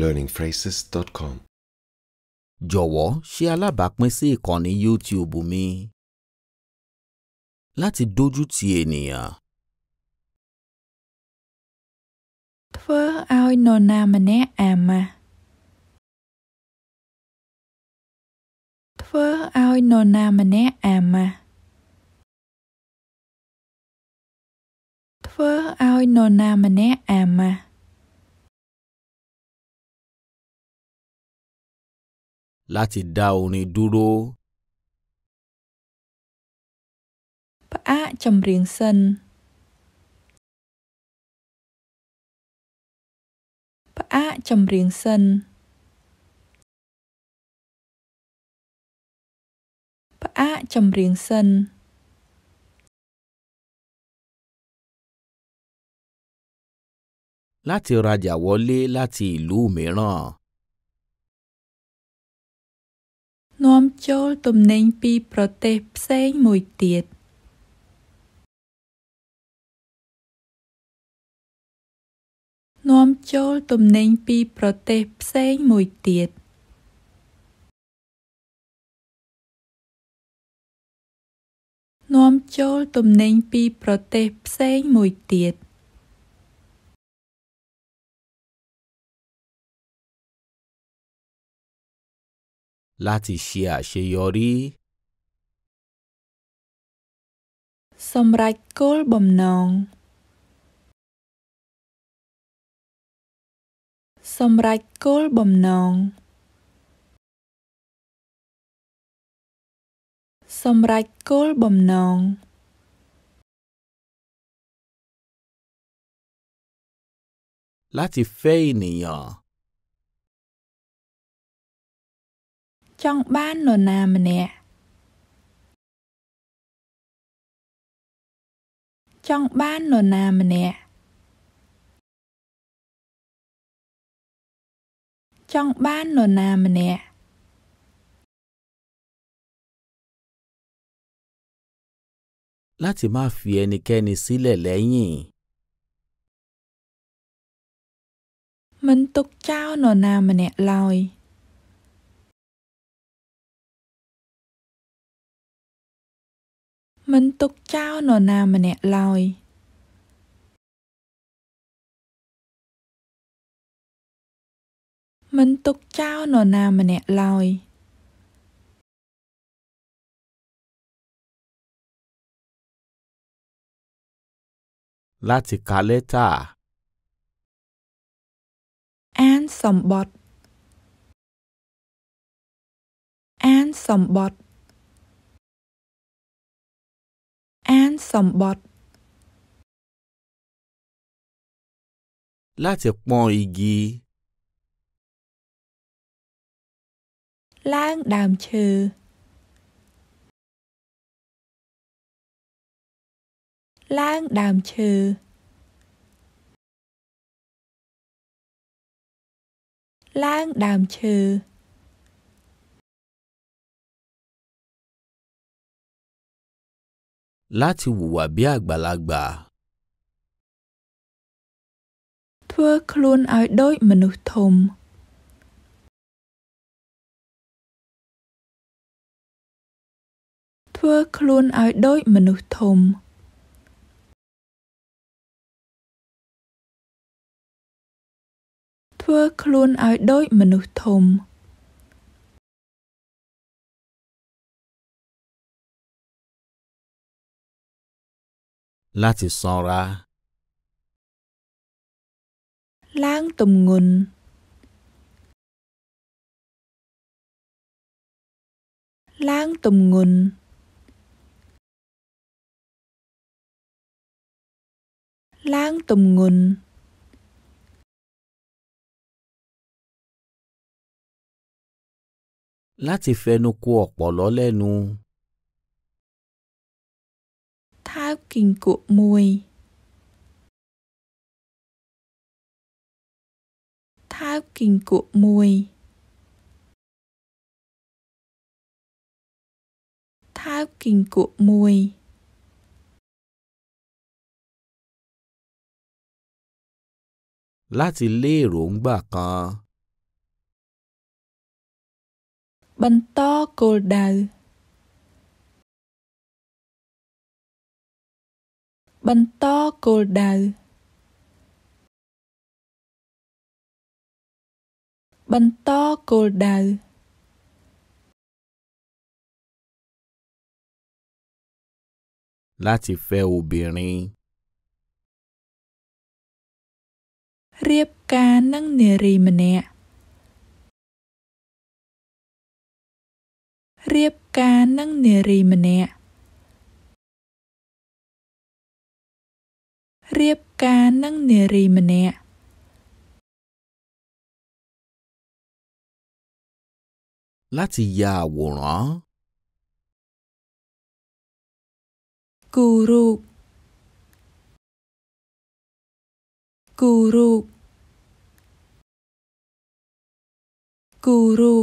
learningphrases.com. jọ̀wọ́ ṣe alábàápín sí ìkànnì YouTube mi láti dójú ti ènìyàn. ធ្វើឲ្យនរណាម្នាក់អាម៉ាស់ធ្វើឲ្យនរណាម្នាក់អាម៉ាស់ធ្វើឲ្យនរណាម្នាក់អាម៉ាស់ láti dá orin dúró. ផ្អាកចម្រៀងសិនផ្អាកចម្រៀងសិនផ្អាកចម្រៀងសិន láti rajà wọlé láti ìlú mìíràn. នាំចូលទំនិញពីប្រទេសផ្សេងមួយទៀត។«នាំចូលទំនិញពីប្រទេសផ្សេងមួយទៀត»«នាំចូលទំនិញពីប្រទេសផ្សេងមួយទៀត» láti ṣe àṣeyọrí. សម្រេចគោលបំណងសម្រេចគោលបំណងសម្រេចគោលបំណងឡាទីហ្វេនីយ៉ាចង់បាននរណាម្នាក់ចង់បាននរណាម្នាក់ចង់បាននរណាម្នាក់ láti má fi ẹnikẹ́ni sílẹ̀ lẹ́yìn. មិនទុកចោលនរណាម្នាក់ឡើយ។មិនទុកចោលនរណាម្នាក់ឡើយ។មិនទុកចោលនរណាម្នាក់ឡើយឡាតិកាលេតាអានសម្បត្តិអានសម្បត្តិ and some bot. Láti pọ́n igi. Lang đàm chừ. Lang đàm chừ. Lang đàm chừ. láti hùwà bí àgbàlagbà. ធ្វើខ្លួនឲ្យដូចមនុស្សធំធ្វើខ្លួនឲ្យដូចមនុស្សធំធ្វើខ្លួនឲ្យដូចមនុស្សធំ láti sanra. Láng tùm ngùn. Láng tùm ngùn. Láng tùm ngùn. Láti fẹnu kò ọ̀pọ̀lọ́ lẹ́nu. ថើបគីង្គក់មួយថើបគីង្គក់មួយថើបគីង្គក់មួយឡាជីលេរួងបាកាបន្តគោលដៅបន្តគោលដៅបន្តគោលដៅឡាទីហ្វេអ៊ូប៊ីនីរៀបការនឹង នារីម្នាក់រៀបការនឹងនារីម្នាក់เรียบการนั่งเนรีมเนี่ยลาติยาวนะกูรูกูรูกูรู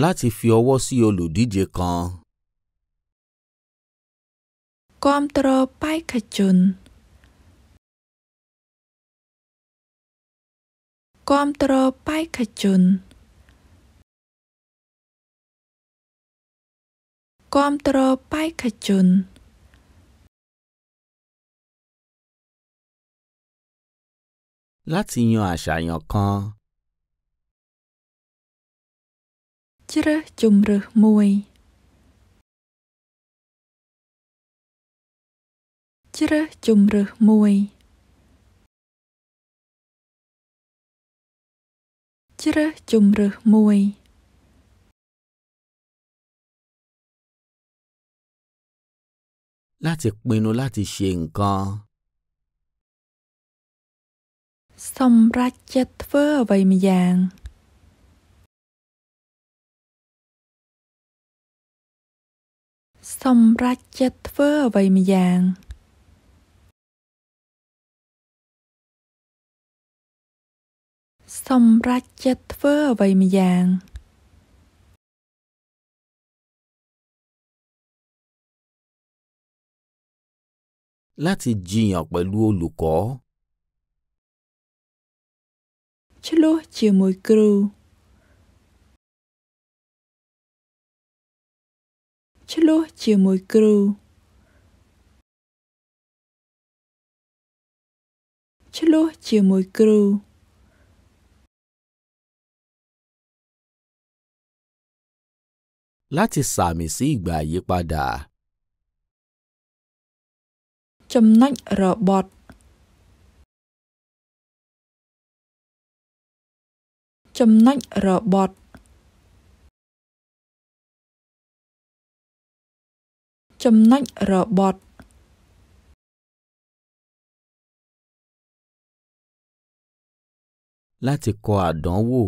ลาติฟิโอวอสิโอลูดิเจคันគាំទ្របេក្ខជនគាំទ្របេក្ខជនគាំទ្របេក្ខជនឡាស៊ីញ៉ូអាសាញ៉ូកងជ្រើសជំរើសមួយជ្រើសជម្រើសមួយជ្រើសជម្រើសមួយ拉吉梅努拉吉សិង្កាសម្រាប់ចិត្តធ្វើអ្វីម្យ៉ាងសម្រាប់ចិត្តធ្វើអ្វីម្យ៉ាងសម្រេចចិត្តធ្វើអ្វីម្យ៉ាងឡាទីជីយ៉ាងបើលូកោឆ្លោះជាមួយគ្រូឆ្លោះជាមួយគ្រូឆ្លោះជាមួយគ្រូ láti sàmì sí ìgbà àyípadà. ចំណុចរបត់ចំណុចរបត់ចំណុចរបត់ láti kọ àdánwò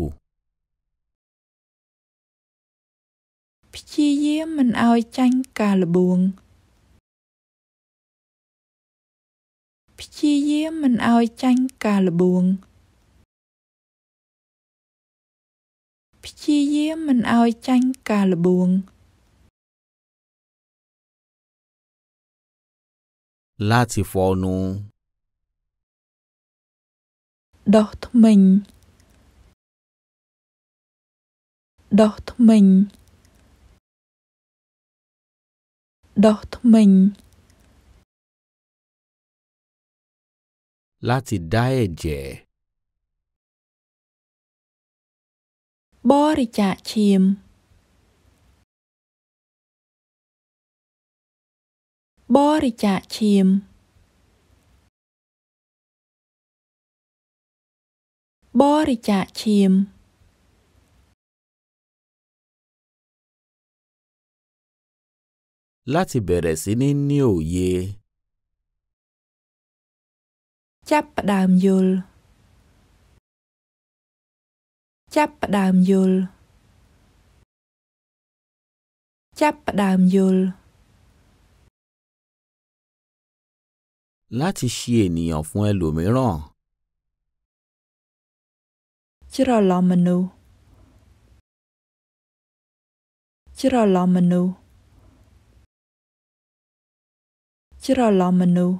ព្យាយាមមិនឲ្យចាញ់ការល្បួងព្យាយាមមិនឲ្យចាញ់ការល្បួងព្យាយាមមិនឲ្យចាញ់ការល្បួងឡាទីហ្វូនូដោះថ្មិញ ដោះថ្មិញដោះធ្មេញ láti dá ẹ̀jẹ̀ បរិច្ចាគឈាមបរិច្ចាគឈាមបរិច្ចាគឈាម láti bẹ̀rẹ̀ sí ní ní òye. ចាប់ផ្ដើមយល់ចាប់ផ្ដើមយល់ចាប់ផ្ដើមយល់ láti ṣe ènìyàn fún ẹlòmíràn. ច្រឡំមនុស្សច្រឡំមនុស្សច្រឡំមនុស្ស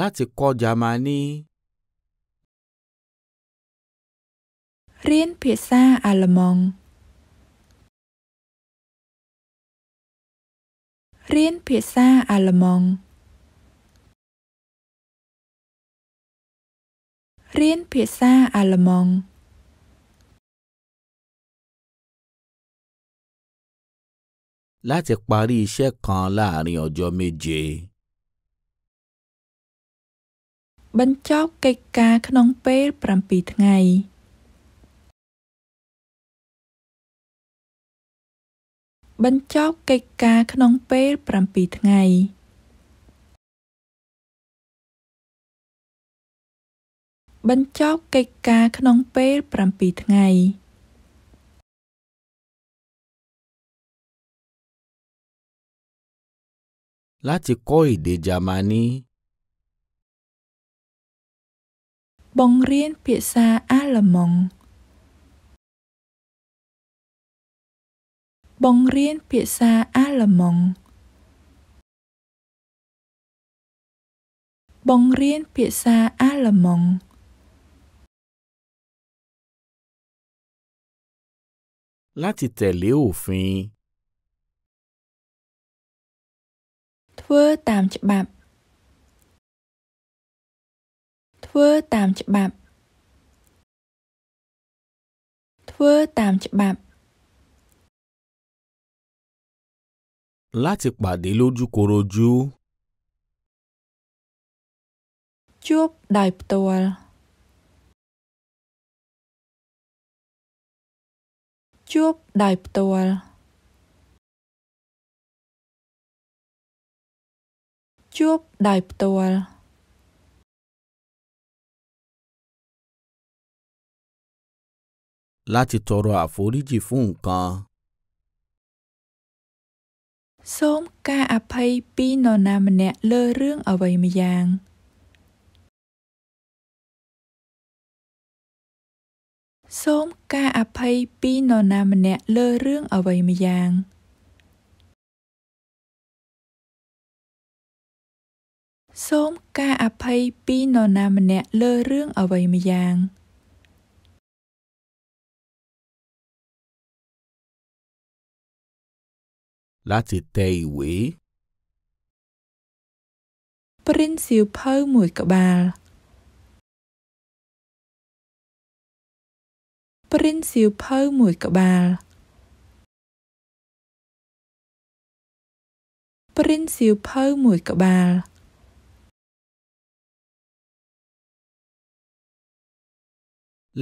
láti kọ́ Jámánì រៀនភាសាអាល្លឺម៉ង់រៀនភាសាអាល្លឺម៉ង់រៀនភាសាអាល្លឺម៉ង់ láti parí iṣẹ́ kan láàrin ọjọ́ méje. បញ្ចប់កិច្ចការក្នុងពេល7ថ្ងៃបញ្ចប់កិច្ចការក្នុងពេល7ថ្ងៃបញ្ចប់កិច្ចការក្នុងពេល7ថ្ងៃ láti kọ́ èdè Jámánì. បង្រៀនភាសាអាល្លឺម៉ង់បង្រៀនភាសាអាល្លឺម៉ង់បង្រៀនភាសាអាល្លឺម៉ង់ láti tẹ̀lé òfin. ធ្វើតាមច្បាប់ធ្វើតាមច្បាប់ធ្វើតាមច្បាប់ láti pàdé lójúkorojú ជួបដោយផ្ទាល់ជួបដោយផ្ទាល់ជួបដោយផ្ទាល់ láti tọrọ àforíjì fún nǹkan សូមការអភ័យពីនរណាម្នាក់លើរឿងអ្វីម្យ៉ាងសូមការអភ័យពីនរណាម្នាក់លើរឿងអ្វីម្យ៉ាង។សូមការអភ័យពីនរណាម្នាក់លើរឿងអ្វីម្យ៉ាងឡាទីតេវីព្រិនសៀវភៅមួយ ក្បាលព្រិនសៀវភៅមួយ ក្បាលព្រិនសៀវភៅមួយ ក្បាល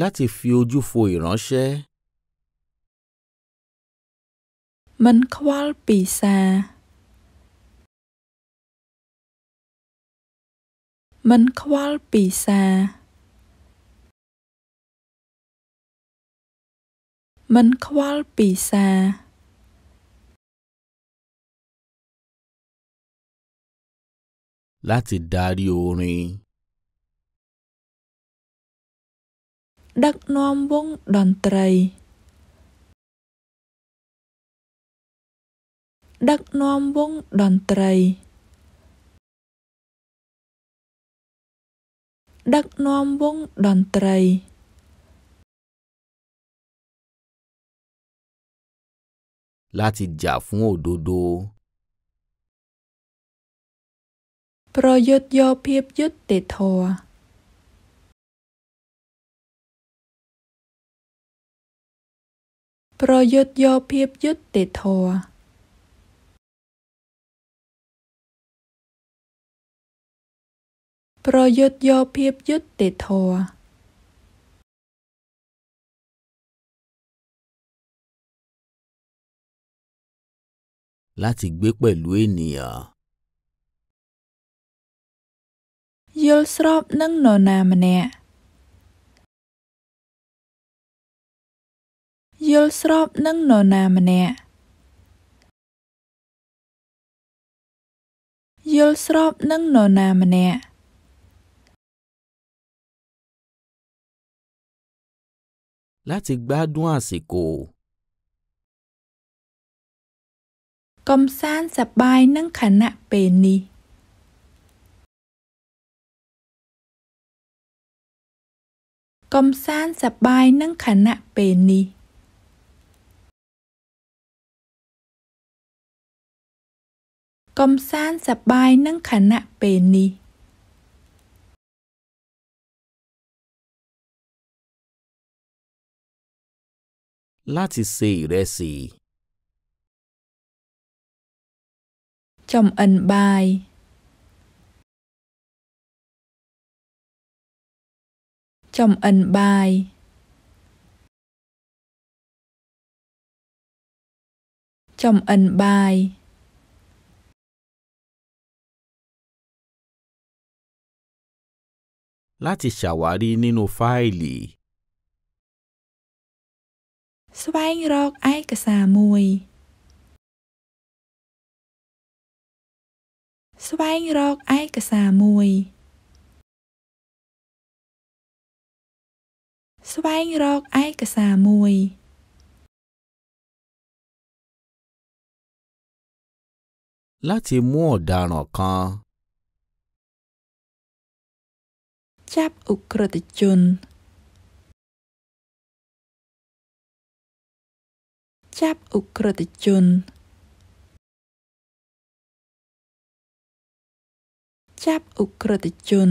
láti fi ojú fo ìránṣẹ́. Mình khoal bì xà. Mình khoal bì xà. Mình khoal bì xà. Láti darí orin. ដឹកនាំវង់តន្ត្រីដឹកនាំវង់តន្ត្រីដឹកនាំវង់តន្ត្រី láti jà fún òdodo ប្រយុទ្ធយកភាពយុត្តិធម៌ប្រយុទ្ធយកភាពយុត្តិធម៌ប្រយុទ្ធយកភាពយុត្តិធម៌ láti gbé pẹ̀lú ènìyàn. យល់ស្របនឹងនរណាម្នាក់យល់ស្របនឹងនរណាម្នាក់យល់ស្របនឹងនរណាម្នាក់ láti gbádùn àsìkò កំសាន្តសប្បាយនឹងខណៈពេលនេះកំសាន្តសប្បាយនឹងខណៈពេលនេះกมซานสบายนั่งขณะเป็นนี้ลาติซีเรซีจอมอันบายจอมอันบายจอมอันบาย láti ṣàwárí nínú fáìlì. ស្វែងរកឯកសារមួយ ស្វែងរកឯកសារមួយ ស្វែងរកឯកសារមួយ láti mú ọ̀daràn kan. ចាប់អ ுக ្រិតជនចាប់អ ுக ្រិតជនចាប់អ ுக ្រិតជន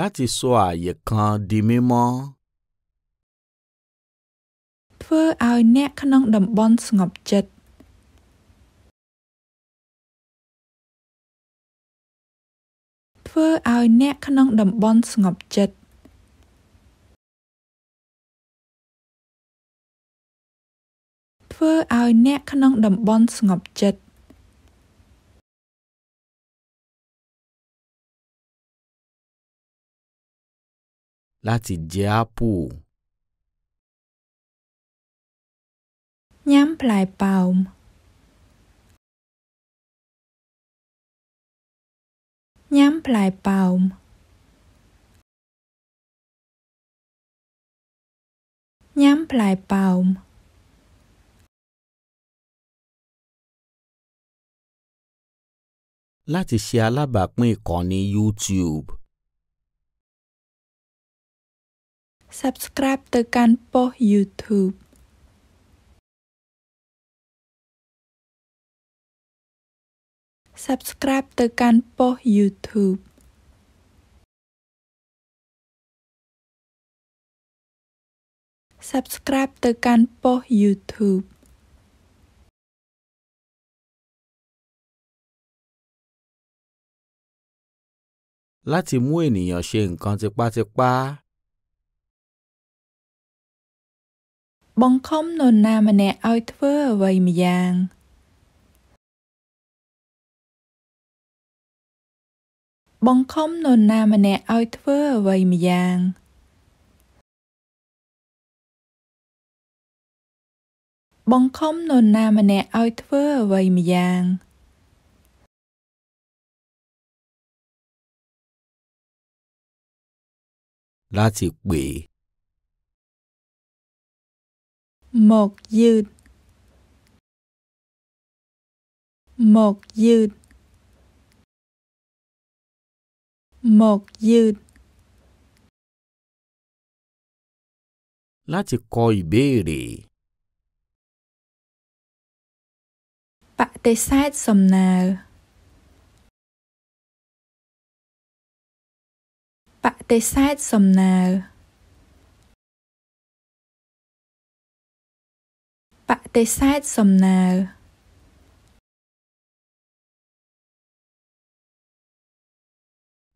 láti sọ àyè kan di mímọ́ ធ្វើឲ្យអ្នកក្នុងតំបន់ស្ងប់ចិត្តធ្វើឲ្យអ្នកក្នុងតំបន់ស្ងប់ចិត្តធ្វើឲ្យអ្នកក្នុងតំបន់ស្ងប់ចិត្ត láti jẹ ápù ញ៉ាំផ្លែប៉ោម nhám plai paum nhám plai paum láti ṣe alábàápín ìkànnì YouTube. subscribe ទៅកាន់ប៉ុស YouTube subscribe ទៅកាន់ប៉ុស YouTube subscribe ទៅកាន់ប៉ុស YouTube láti mú ènìyàn ṣe nǹkan tipátipá. បង្ខំនរណាម្នាក់ឲ្យធ្វើអ្វីម្យ៉ាង។បង្ខំនរណាម្នាក់ឲ្យធ្វើអ្វីម្យ៉ាងបង្ខំនរណាម្នាក់ឲ្យធ្វើអ្វីម្យ៉ាង là chữ bị một dư một dư មកយឺត láti kọ ìbéèrè បដិសេធសំណើបដិសេធសំណើបដិសេធសំណើ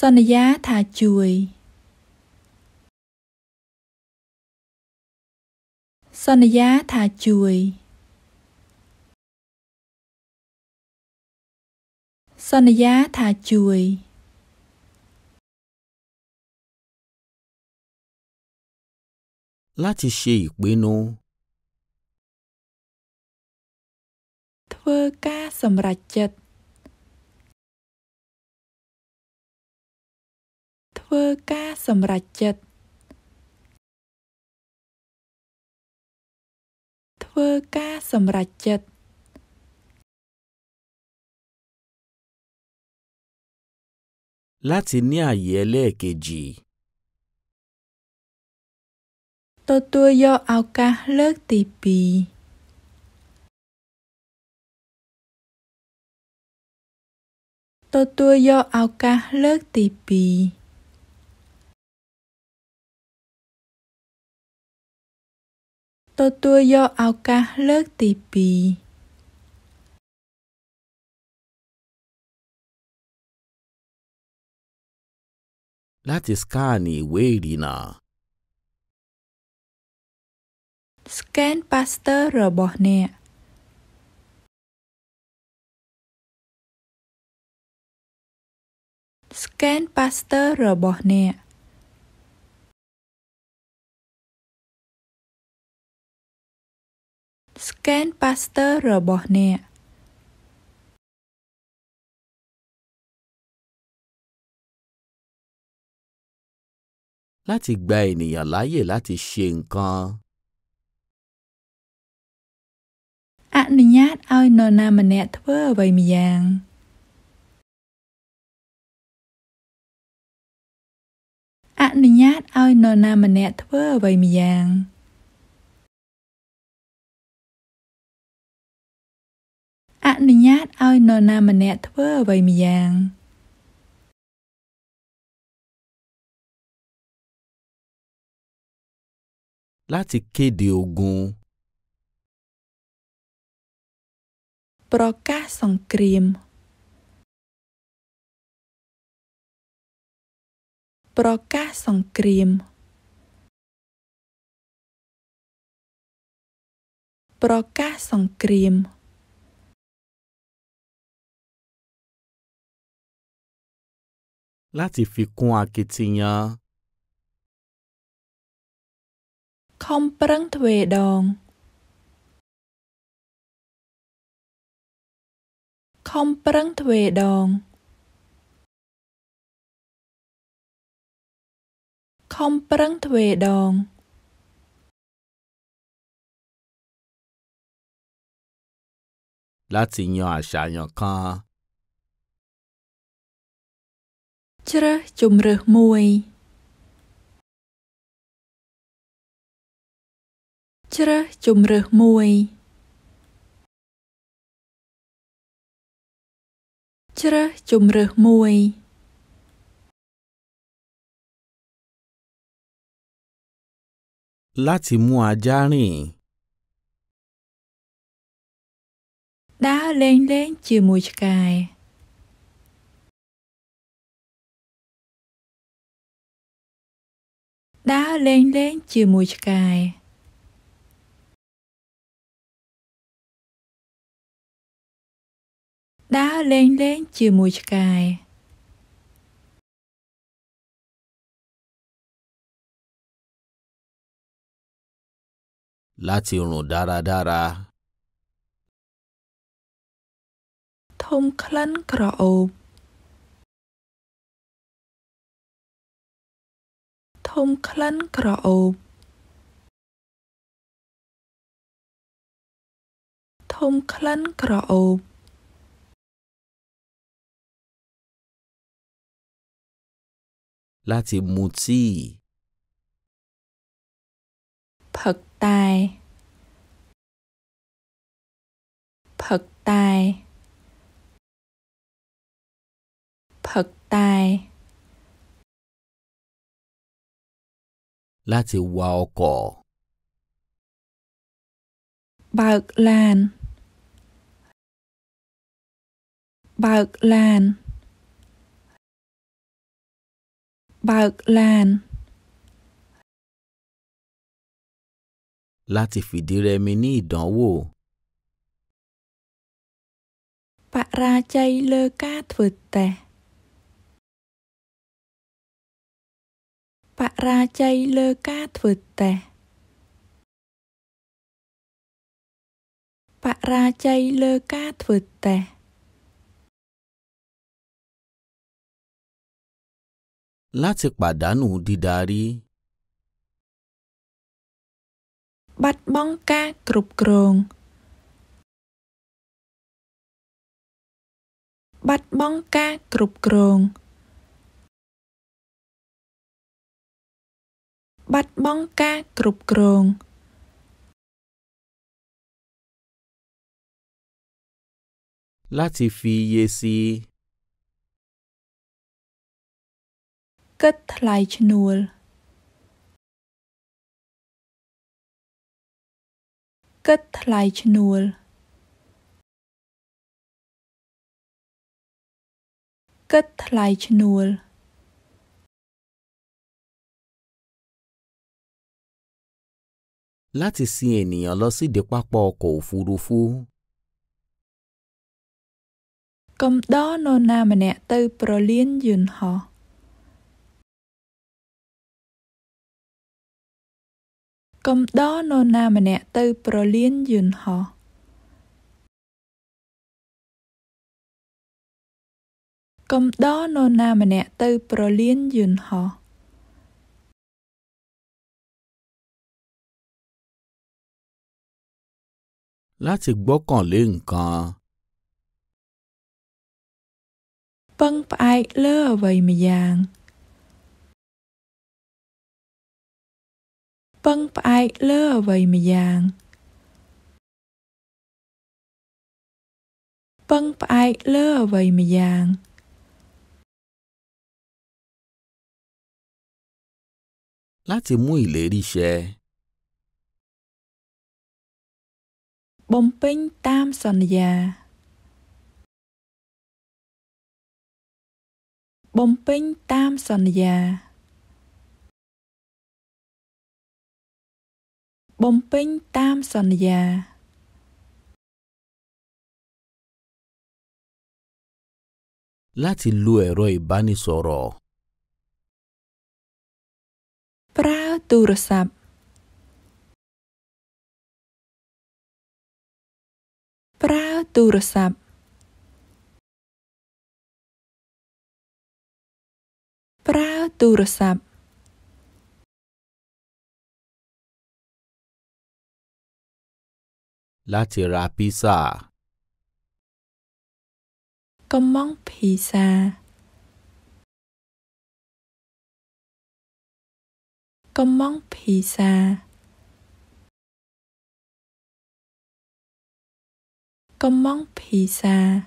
សន្យាថាជួយសន្យាថាជួយសន្យាថាជួយ láti ṣe ìpinnu ធ្វើការសម្រេចចិត្តការសម្រេចចិត្តធ្វើការសម្រេចចិត្តឡាទីនីអាយេលេកេជីទទួលយកឱកាសលើកទី2ទទួលយកឱកាសលើកទី2ตัวตัวย่อเอาคาเลิกตีปีลาติสกานีเวดีนาสแกนพาสเตอร์ระบอเนี่ยสแกนพาสเตอร์ระบอเนี่ย Scan Master របស់អ្នក láti gba ènìyàn láàyè láti ṣe nǹkan. អនុញ្ញាតឲ្យនរណាម្នាក់ធ្វើអ្វីម្យ៉ាងអនុញ្ញាតឲ្យនរណាម្នាក់ធ្វើអ្វីម្យ៉ាង។អនុញ្ញាតឲ្យនរណា ម្នាក់ធ្វើអ្វីម្យ៉ាង láti kéde ogun ប្រកាស សង្គ្រាមប្រកាសសង្គ្រាមប្រកាស សង្គ្រាម láti fi kún akitiyan. Không prang thuê đòn. Không prang thuê đòn. Không prang thuê đòn. Láti yan àṣàyàn con. ជ្រើសជម្រើសមួយជ្រើសជម្រើសមួយជ្រើសជម្រើសមួយឡាទីមួអាចានីដើរលេងលេង ជាមួយឆ្កែដើរលេងលេងជាមួយឆ្កែដើរលេងលេងជាមួយឆ្កែឡាទីអូណូដារ៉ាដារ៉ាធំក្លិនក្រអូបធំក្លិនក្រអូបធំក្លិនក្រអូបឡាទីមូស៊ីផឹកតែផឹកតែផឹកតែลาติวาโกบาค์แลน บาค์แลนบาค์แลนลาติฟิดิเรมินีดอโวปะราใยเลกาทวดแตបរាជ័យលើការធ្វើតេស្តបរាជ័យលើការធ្វើតេស្តឡាចកបាដានូឌីដារី បាត់បង់ការគ្រប់គ្រងបាត់បង់ការគ្រប់គ្រងបាត់បង់ការគ្រប់គ្រងឡាទីហ្វីយេស៊ីគិតថ្លៃឈ្នួលគិតថ្លៃឈ្នួលគិតថ្លៃឈ្នួល láti sin ènìyàn lọ sí ìdípápọ̀ ọkọ̀ òfurufú. Cầm đó nô na mà nẹ tư pro liên dùn họ. Cầm đó nô na mà nẹ tư pro liên dùn họ. Cầm đó nô na mà nẹ tư pro liên dùn họ. láti gbọ́kànlé nǹkan. ពឹងផ្អែកលើអ្វីម្យ៉ាងពឹងផ្អែកលើអ្វីម្យ៉ាងពឹងផ្អែកលើអ្វីម្យ៉ាង拉子木伊雷利些。បំពេញតាមសន្យា បំពេញតាមសន្យា បំពេញតាមសន្យា láti lo ẹ̀rọ ìbánisọ̀rọ̀. ប្រើទូរស័ព្ទปร้าตูรศัพท์ปร้าตูรศัพท์ ลาเิราพิซาก็มองพิซาก็มองพิซา có món pizza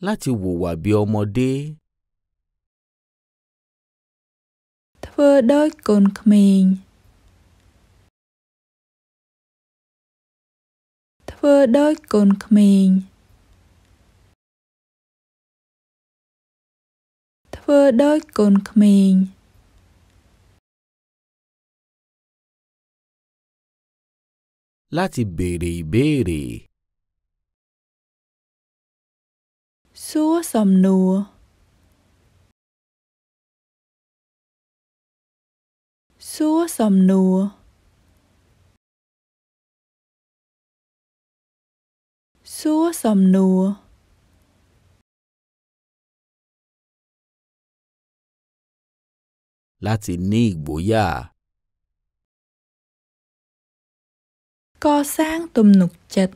láti wùwà bí ọmọdé. Thưa đôi cồn mình. Thưa đôi cồn mình. Thưa đôi cồn mình. láti béèrè ìbéèrè. Súwọ́ sọ̀mnù. Súwọ́ sọ̀mnù. Súwọ́ sọ̀mnù. Láti ní ìgboyà. កសាង ទំនុកចិត្ត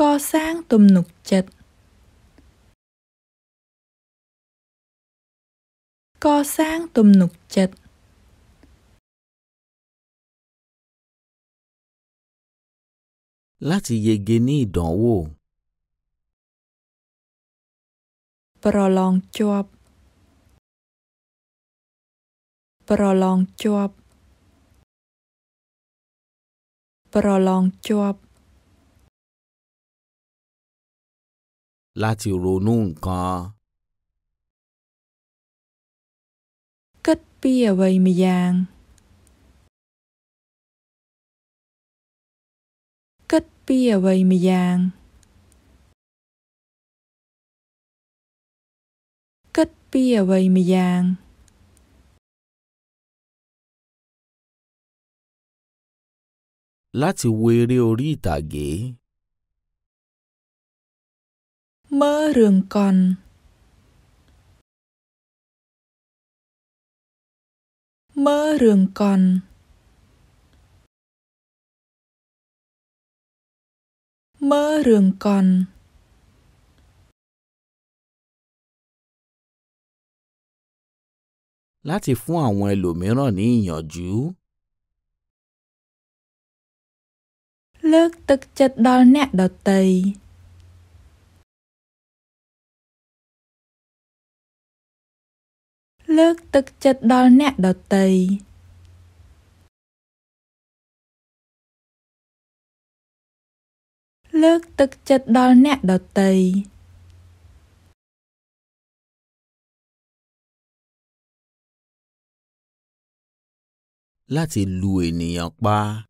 កសាងទំនុកចិត្តកសាងទំនុកចិត្ត láti yege ní ìdánwò. ប្រឡងជាប់ប្រឡងជាប់ប្រឡងជាប់ láti ronú nǹkan គិតពីអ្វីម្យ៉ាងគិតពីអ្វីម្យ៉ាងគិតពីអ្វីម្យ៉ាង láti wo eré orí ìtàgé. Mơ rường còn. Mơ rường còn. Mơ rường còn. Láti fún àwọn ẹlòmíràn ní ìyànjú. លើកទឹកចិត្តដល់អ្នកដទៃលើកទឹកចិត្តដល់អ្នកដទៃលើកទឹកចិត្តដល់អ្នកដទៃឡាទីលួយនីអបា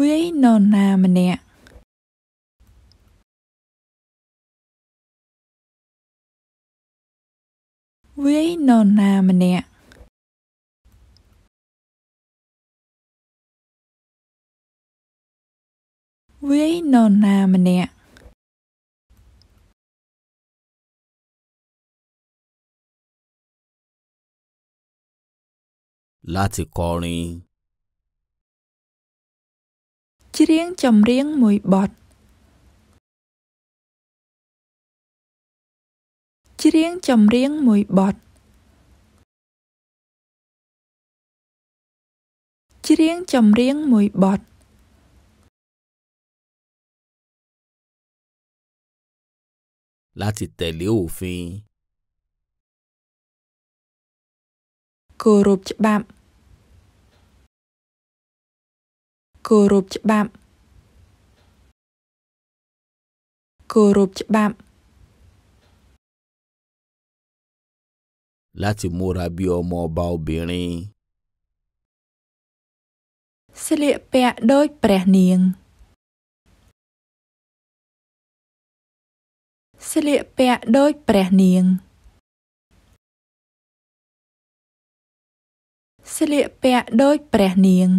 វាយនរណាម្នាក់វាយនរណាម្នាក់វាយនរណាម្នាក់ឡាទីកលនីច្រៀងចម្រៀង មួយបទច្រៀងចម្រៀងមួយបទច្រៀងចម្រៀងមួយបទឡាទីតេលីអូហ្វីគោរពច្បាប់គោរពច្បាប់គោរពច្បាប់ láti múra bí ọmọ ọba obìnrin ស្លៀកពាក់ដូចព្រះនាងស្លៀកពាក់ដូចព្រះនាងស្លៀកពាក់ដូចព្រះនាង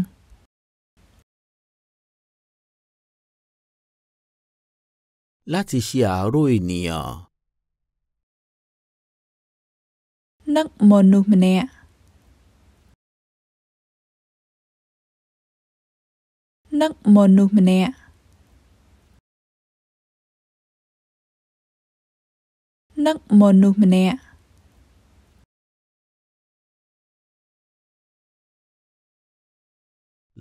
láti ṣe àárò ènìyàn. នឹកមនុស្សម្នាក់នឹកមនុស្សម្នាក់នឹកមនុស្សម្នាក់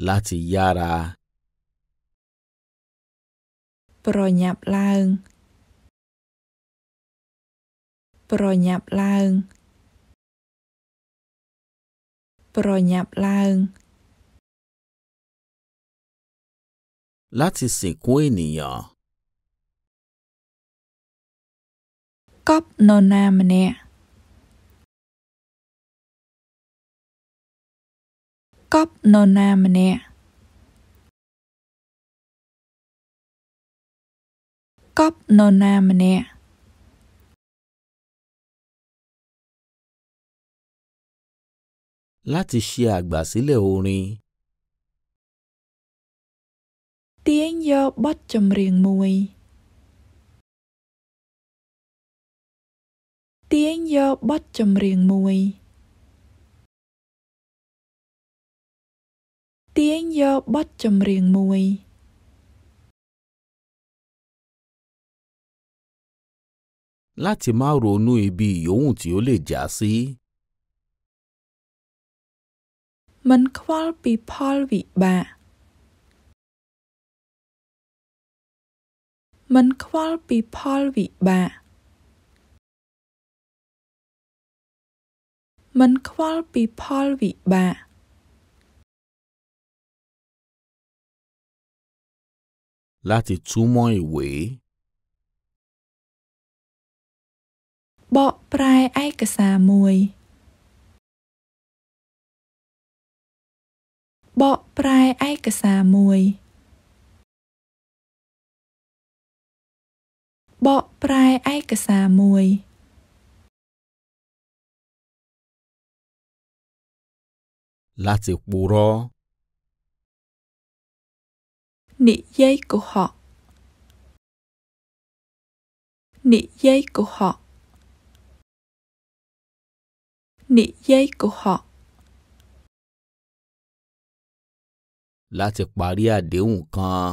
ឡាជាយ៉ារ៉ាប្រញាប់ឡើង ប្រញាប់ឡើងប្រញាប់ឡើង láti sìnkú ènìyàn កប់នរណាម្នាក់កប់នរណាម្នាក់កប់នរណាម្នាក់ láti ṣe àgbàsílẹ̀ orin. ទាញយកបទចម្រៀងមួយទាញយកបទចម្រៀងមួយទាញយកបទចម្រៀងមួយ láti má ronú ibi ìyóhùn tí ó lè já sí. Mình khóa bị Paul vị bà. Mình khóa bị Paul vị bà. Mình khóa bị Paul vị bà. Láti túmọ̀ ìwé. បកប្រែឯកសារមួយ បកប្រែឯកសារមួយ បកប្រែឯកសារមួយឡាសិប៊ូរ៉ូនិយាយកុហកនិយាយកុហក nị dây của họ. Láti parí àdéhùn kan.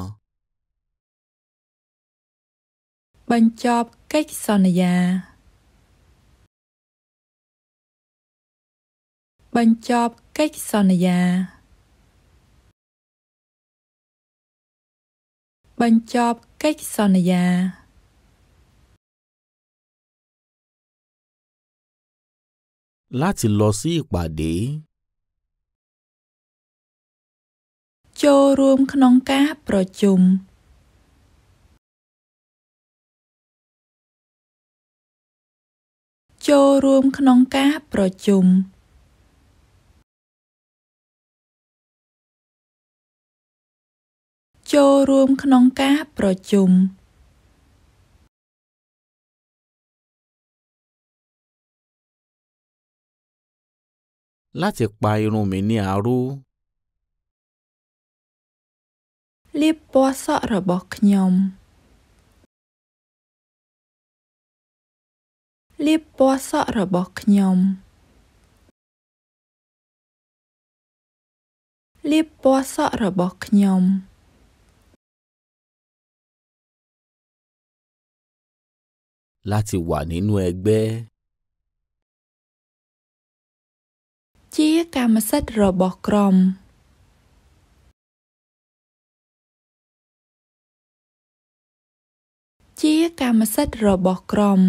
បញ្ចប់កិច្ចសន្យា បញ្ចប់កិច្ចសន្យាបញ្ចប់កិច្ចសន្យា láti lọ sí ìpàdé. ចូលរួមក្នុងការប្រជុំចូលរួមក្នុងការប្រជុំចូលរួមក្នុងការប្រជុំ La te kwa yon mweni a rou. Lip wasa rabak nyam. Lip wasa rabak nyam. Lip wasa rabak nyam. La te wanin wekbe. ជាកម្មសិទ្ធិរបស់ក្រុមជាកម្មសិទ្ធិរបស់ក្រុម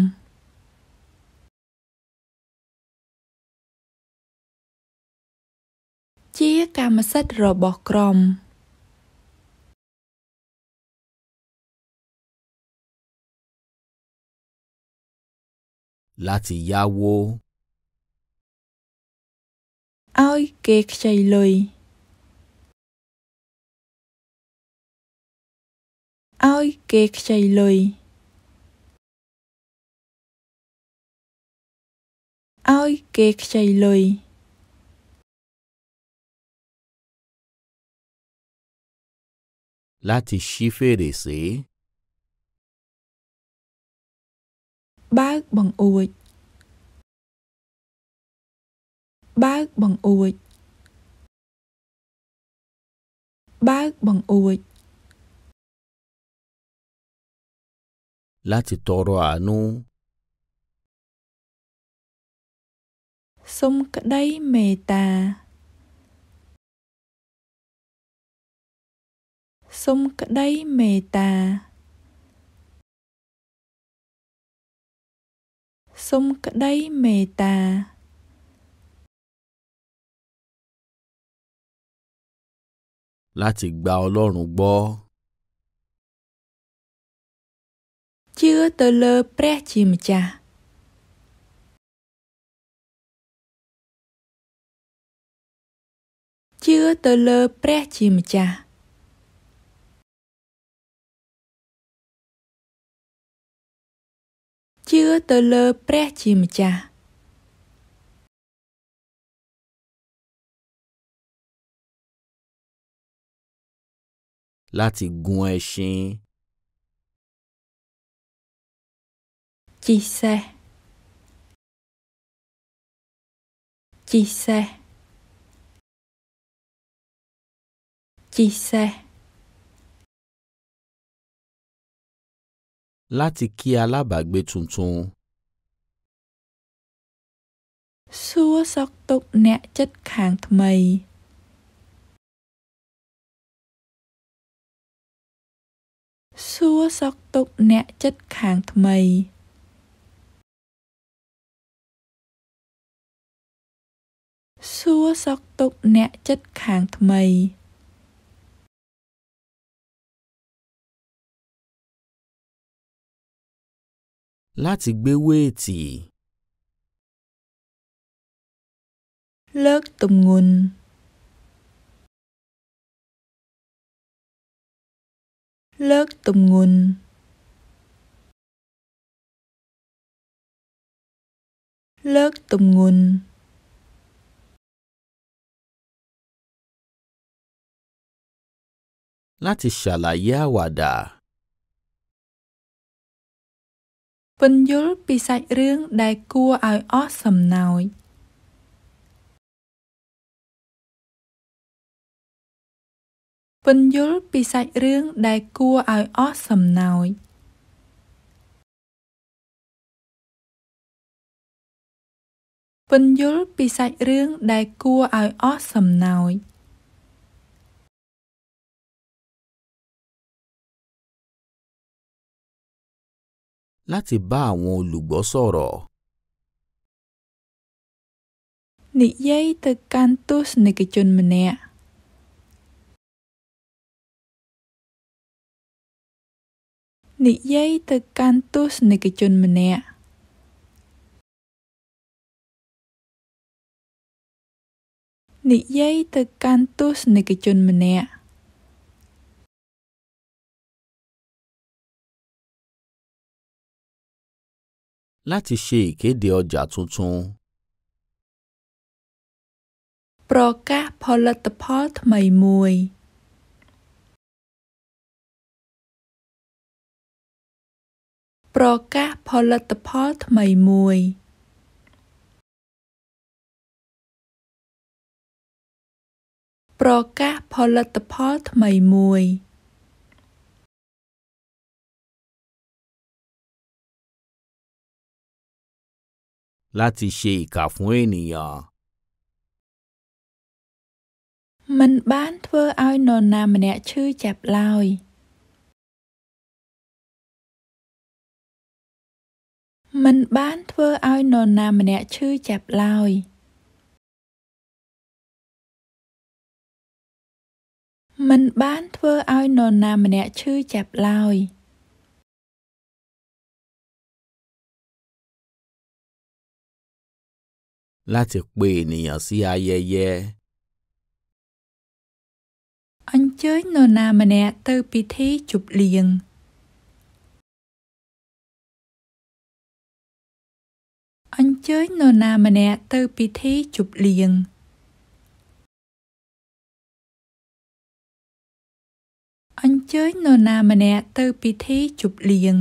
ជាកម្មសិទ្ធិរបស់ក្រុម láti yáwó ឲ្យគេខ្ចីលុយឲ្យគេខ្ចីលុយឲ្យគេខ្ចីលុយឡាទីស៊ីហ្វេរេសេបើកបង្អួចបើកបង្អួចបើកបង្អួច láti tọrọ àánú សុំក្តីមេត្តា សុំក្តីមេត្តា សុំក្តីមេត្តា láti gba Ọlọ́run gbọ́. ជឿទៅលើព្រះជាម្ចាស់ជឿទៅលើព្រះជាម្ចាស់ជឿទៅលើព្រះជាម្ចាស់ láti gun ẹṣin. Chi xe. Chi xe. Chi xe. Láti kí alábàágbé tuntun. Xua sọt tục nẹ chất kháng thmầy. សួរសុខទុក្ខអ្នកជិតខាងថ្មីសួរសុខទុក្ខអ្នកជិតខាងថ្មីឡាតិបេវេទីលើកទំងន់លើកទម្ងន់លើកទម្ងន់ láti ṣàlàyé àwàdà ពន្យល់ពីសាច់រឿងដែលគួរឲ្យអស់សំណើចពន្យល់ពីសាច់រឿងដែលគួរឲ្យអស់សំណើចពន្យល់ពីសាច់រឿងដែលគួរឲ្យអស់សំណើច láti bá àwọn olùgbọ́ sọ̀rọ̀. និយាយទៅកាន់ទស្សនិកជនម្នាក់និយាយទៅកាន់ទស្សនិកជនម្នាក់និយាយទៅកាន់ទស្សនិកជនម្នាក់ láti ṣe ìkéde ọjà tuntun. ប្រកាសផលិតផលថ្មីមួយប្រកាសផលិតផលថ្មីមួយប្រកាសផលិតផលថ្មីមួយឡាទីស៊ីកាហ្វេនីយ៉ាมันបានធ្វើឲ្យនរណាម្នាក់ឈឺចាប់ឡើយ។មិនបានធ្វើឲ្យនរណាម្នាក់ឈឺចាប់ឡើយមិនបានធ្វើឲ្យនរណាម្នាក់ឈឺចាប់ឡើយឡាជិកបេនីអស៊ីអាយេយេអញ្ជើញនរណាម្នាក់ទៅពិធីជប់លៀងអញ្ជើញនរណាម្នាក់ទៅពិធីជប់លៀងអញ្ជើញនរណាម្នាក់ទៅពិធីជប់លៀង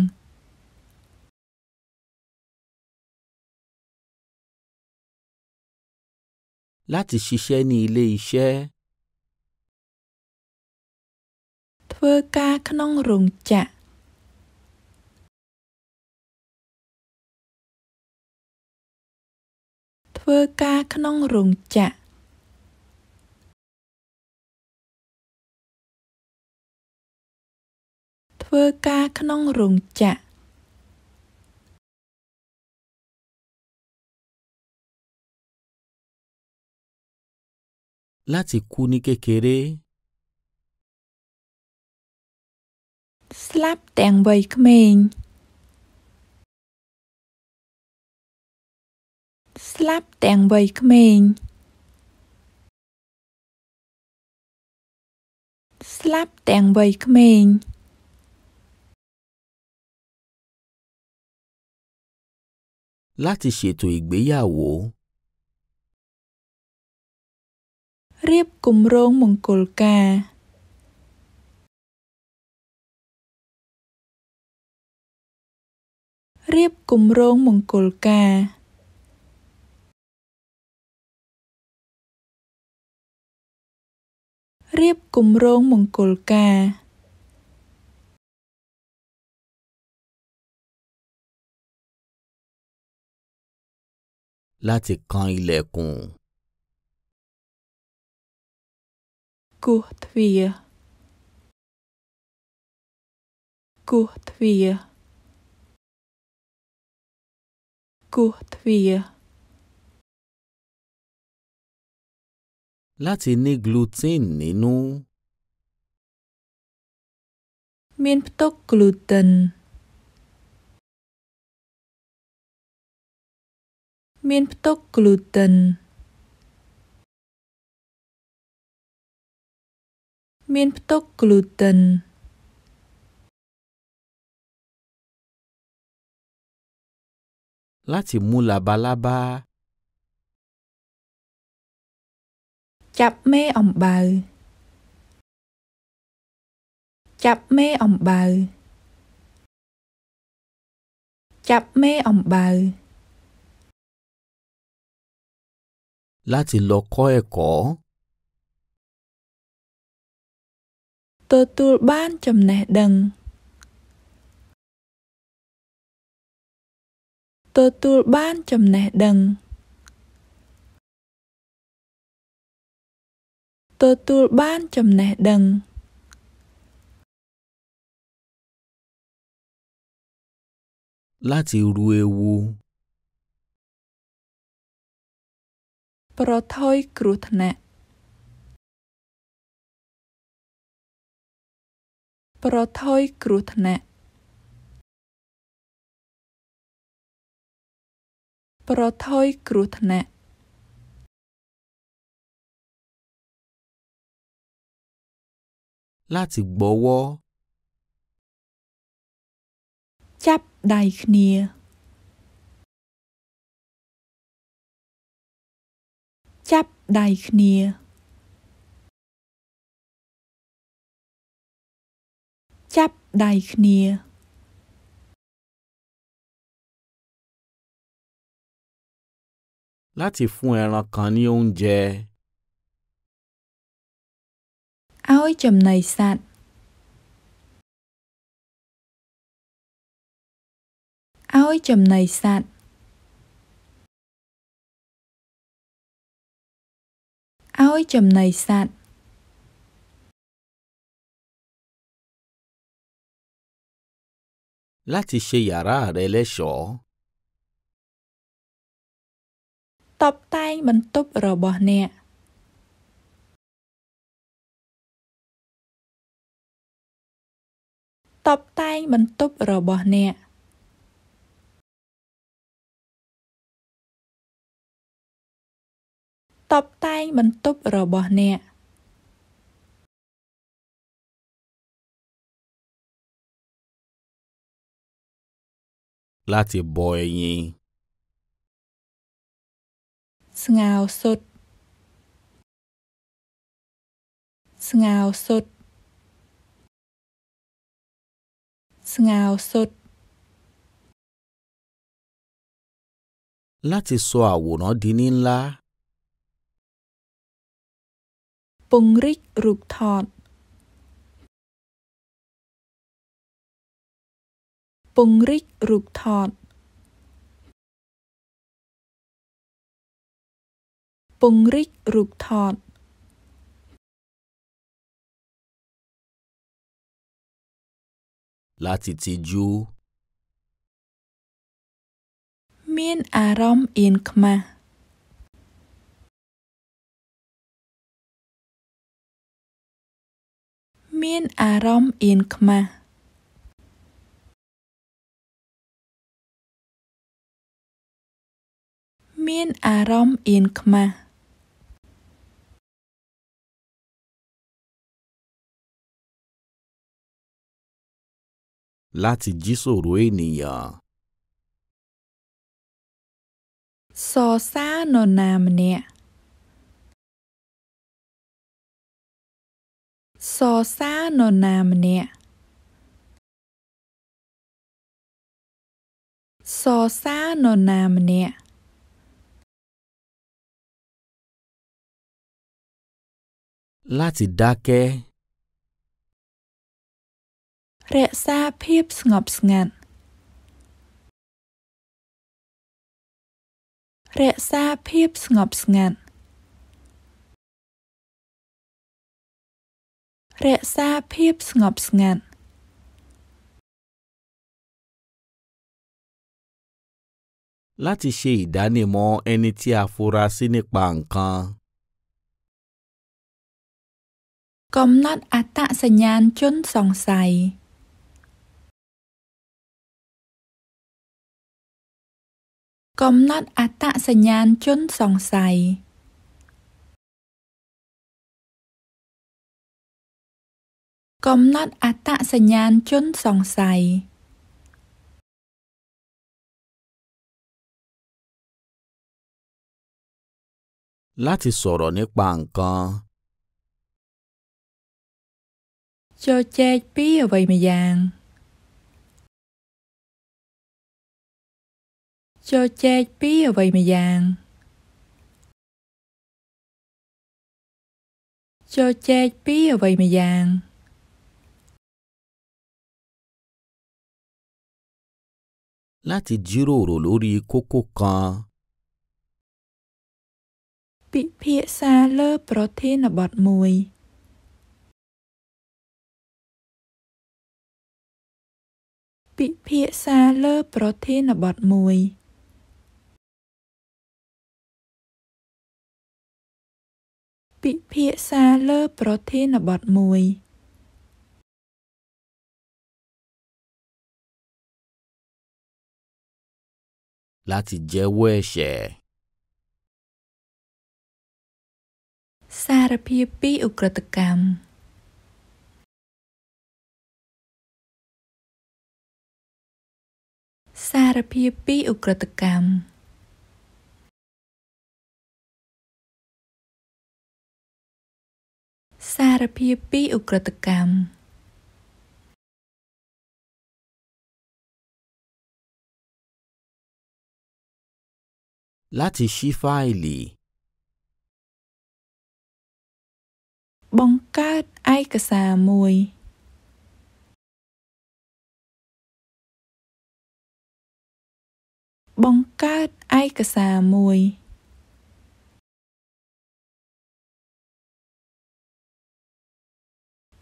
láti ṣiṣẹ́ ní ilé iṣẹ́ ធ្វើការក្នុងរោងចក្រធ្វើការក្នុងរោងចក្រធ្វើការក្នុងរោងចក្រឡាទីគូនីកេកេរេ ស្លាប់ទាំងវ័យក្មេងស្លាប់ទាំងវ័យក្មេង ស្លាប់ទាំងវ័យក្មេង láti ṣètò ìgbéyàwó រៀបគម្រោងមង្គលការរៀបគម្រោងមង្គលការរៀបគម្រោងមង្គលការ láti kan ilẹ̀kùn គោះទ្វារគោះទ្វារគោះទ្វារ láti ní gluten nínú. មានផ្ទុក gluten មានផ្ទុក gluten មានផ្ទុក gluten láti mú labalábá ចាប់មេអំបៅចាប់មេអំបៅចាប់មេអំបៅ láti lọ kọ́ ẹ̀kọ́ ទទួលបានចំណេះដឹងទទួលបាន ចំណេះដឹងទទួលបាន ចំណេះដឹង láti ru ewu ប្រថុយគ្រោះថ្នាក់ប្រថុយគ្រោះថ្នាក់ប្រថុយគ្រោះថ្នាក់ láti gbọ́wọ́. chắp đai khnia chắp đai khnia chắp đai khnia láti fún ẹran kan ní oúnjẹ. ឲ្យ ចំណីសត្វឲ្យចំណីសត្វឲ្យចំណីសត្វឡាទីជាយារ៉ារេលេឈោតបតែងបន្ទប់របស់អ្នកតុបតែងបន្ទប់របស់អ្នកតុបតែងបន្ទប់របស់អ្នកឡាទីបយញីស្ងោសុទ្ធស្ងោសុទ្ធสงาวสุดลาติสวาวนอดินินลาปุงริกรุกทอดปุงริกรุกทอดปุงริกรุกทอด láti tijú. មាន អារម្មណ៍អៀនខ្មាស់មាន អារម្មណ៍អៀនខ្មាស់មានអារម្មណ៍អៀនខ្មាស់ láti jíṣòro ènìyàn. Sọ sáà nọ náà mìíràn. សសានរណាម្នាក់សសានរណាម្នាក់ឡាទីដាកេรียซาเพียบสงบสงัดเรียซาเพียบสงบสงัดเรียซาเพียบสงบสงัดลาติเชดานิมอเอนิตีอาฟูราซินิปังคันกำหนดอัตาสัญญาณจนสงสัยកំណត់អត្តសញ្ញាណជនសង្ស័យកំណត់អត្តសញ្ញាណជនសង្ស័យឡាទីសរនេះបាងកចូលចែកពីអ្វីម្យ៉ាងជជែកពីអ្វីម្យ៉ាងជជែកពីអ្វីម្យ៉ាងឡាទីជីរ៉ូរ៉ូលូរីកូកូកាពិភាក្សាលើប្រធានបទមួយពិភាក្សាលើប្រធានបទមួយពិភាក្សាលើ ប្រធានបទមួយឡាទីជើវេសេសារភាពពីអ ுக ្រិតកម្មសារភាពពីអ ுக ្រិតកម្មសារភាពពីឧក្រិដ្ឋកម្មឡាទីស៊ីហ្វាយលី បង្កើតឯកសារមួយបង្កើតឯកសារមួយ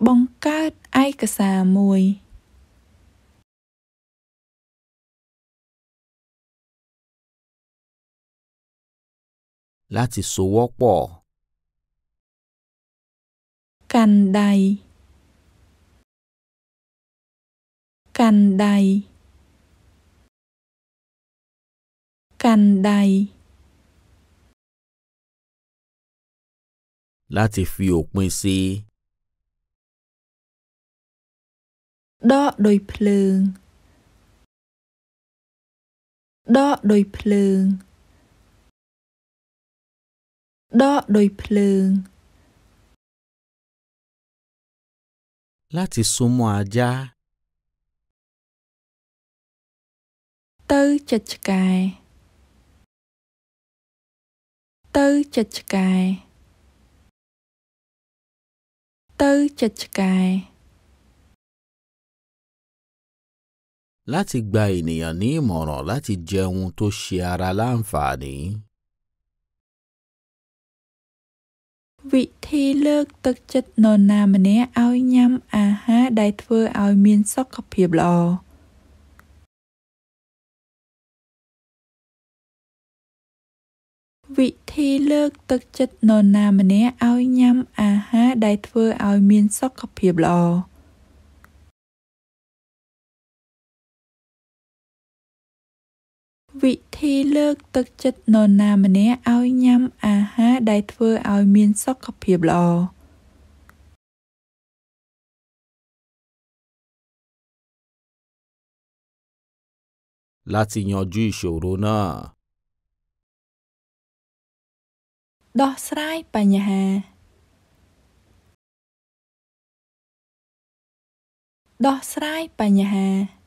បង្កើតឯកសារមួយ láti sowọ́pọ̀. Kàndày Kàndày Kàndày Láti fi òpin sí. ដកដោយភ្លើងដកដោយភ្លើងដកដោយភ្លើង láti súnmọ́ ajá ទៅចិត្តឆ្កែទៅចិត្តឆ្កែទៅចិត្តឆ្កែ láti gba ènìyàn ní ìmọ̀ràn láti jẹun tó ṣe ara láǹfààní. វិធីលើកទឹកចិត្តនរណាម្នាក់ឲ្យញ៉ាំអាហារ ដែលធ្វើឲ្យមានសុខភាពល្អវិធីលើកទឹកចិត្តនរណាម្នាក់ឲ្យញ៉ាំអាហារ ដែលធ្វើឲ្យមានសុខភាពល្អ។វិធី លើក ទឹកចិត្តនរណាម្នាក់ឲ្យញ៉ាំអាហារដែលធ្វើឲ្យមានសុខភាពល្អឡាស៊ីញ៉ូជីឈូរូណាដោះស្រាយបញ្ហាដោះស្រាយបញ្ហា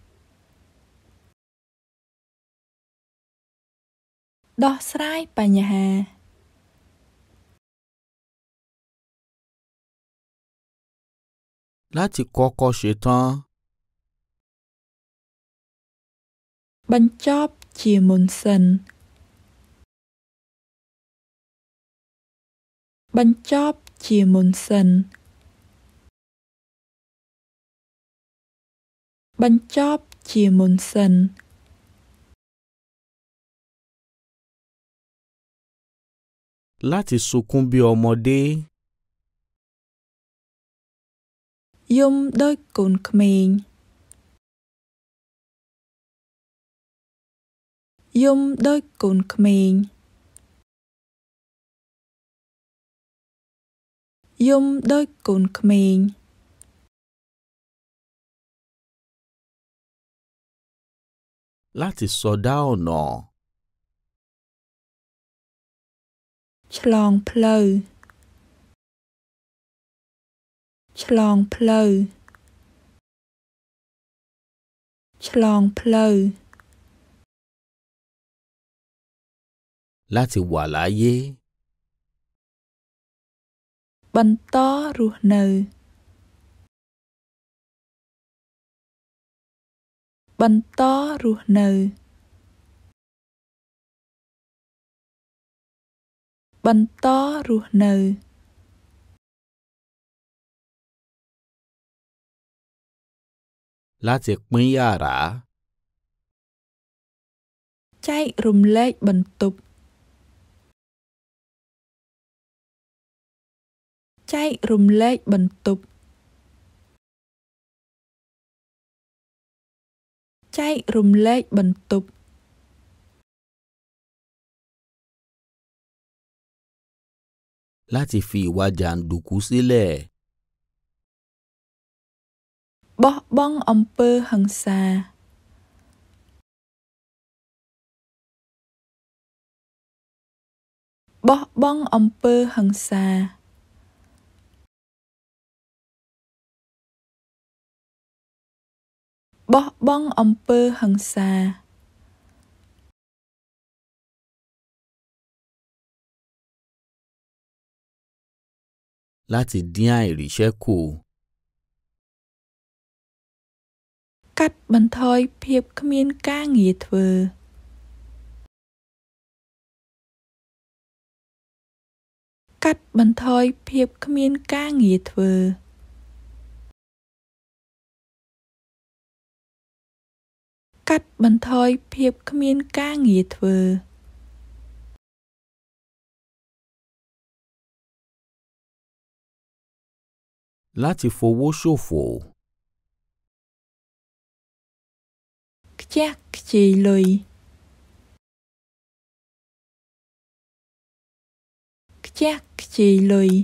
ដោះស្រាយបញ្ហា láti kọ́kọ́ ṣetán បញ្ចប់ជាមុនសិន បញ្ចប់ជាមុនសិន បញ្ចប់ជាមុនសិន láti sunkún bí ọmọdé. Yum ដូចកូនក្មេង. Yum ដូចកូនក្មេង. Yum ដូចកូនក្មេង. Láti sọdá ọ̀nà. No. ឆ្លង ផ្លូវឆ្លងផ្លូវឆ្លងផ្លូវ láti wà láyé បន្តរស់នៅបន្តរស់នៅបន្តរស់នៅឡាជាមីយ៉ារ៉ាចែករំលែកបន្ទប់ចែករំលែកបន្ទប់ចែករំលែកបន្ទប់ láti fi ìwà jàǹdùkú sílẹ̀. bó bóng ông pơ hằng xa. bó bóng ông pơ hằng xa. bó bóng ông pơ hằng xa. láti dín àìríṣẹ́ kù. Cắt bần thoi phiệp khmiên ca nghìa thờ. Cắt bần thoi phiệp khmiên ca nghìa thờ. កាត់បន្ថយភាពគ្មានការងារធ្វើ។ Láti fowó ṣòfò. Kchakchiloi. Kchakchiloi.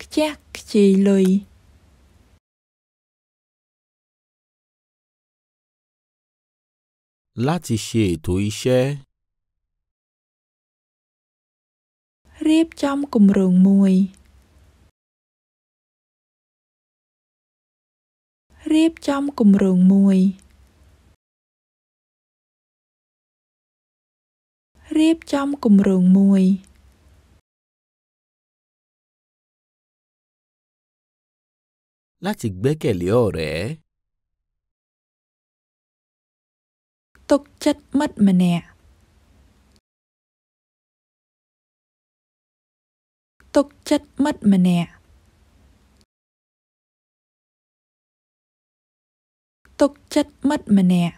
Kchakchiloi. Láti ṣe ètò iṣẹ́. រៀបចំគម្រោងមួយរៀបចំគម្រោងមួយរៀបចំគម្រោងមួយឡាជីកបេកេលីអូរ៉េទុកចិត្តមិត្តម្នាក់ទុកចិត្តមិត្តម្នាក់ទុកចិត្តមិត្តម្នាក់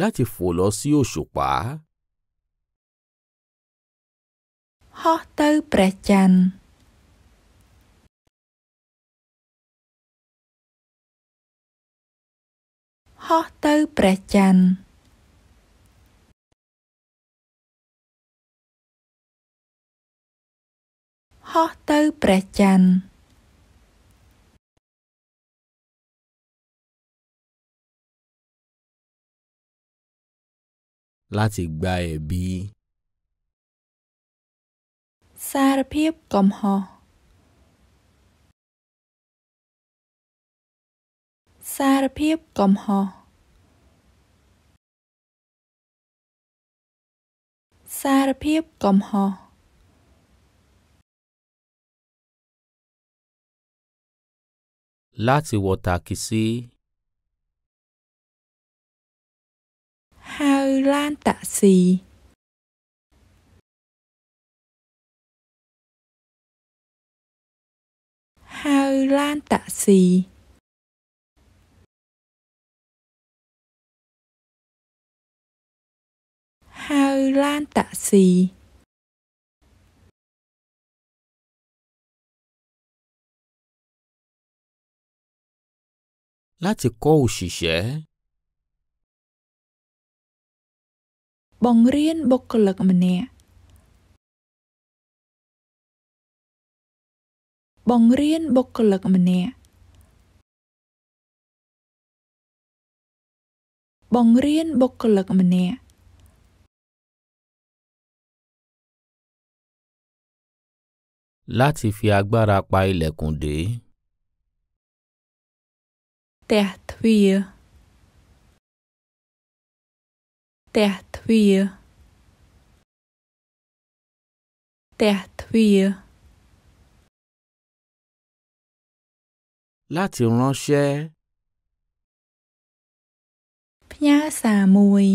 ឡាជាហ្វូឡូស៊ីយូប៉ាហោះទៅព្រះច័ន្ទហោះទៅព្រះច័ន្ទហោះទៅព្រះច័ន្ទឡាទីក្បាយប៊ីសារភាពកំហុសសារភាពកំហុសសារភាពកំហុស láti wọ takisí. Hai lan taxi. Hai lan taxi. Hai lan taxi. láti kọ́ òṣìṣẹ́. បង្រៀនបុគ្គលិកម្នាក់បង្រៀនបុគ្គលិកម្នាក់បង្រៀនបុគ្គលិកម្នាក់ឡាទីហ្វីអាក្បារ៉ាប៉ៃលេកុនឌី tẻ thùy tẻ thùy tẻ thùy láti ránṣẹ́ nhá xà mùi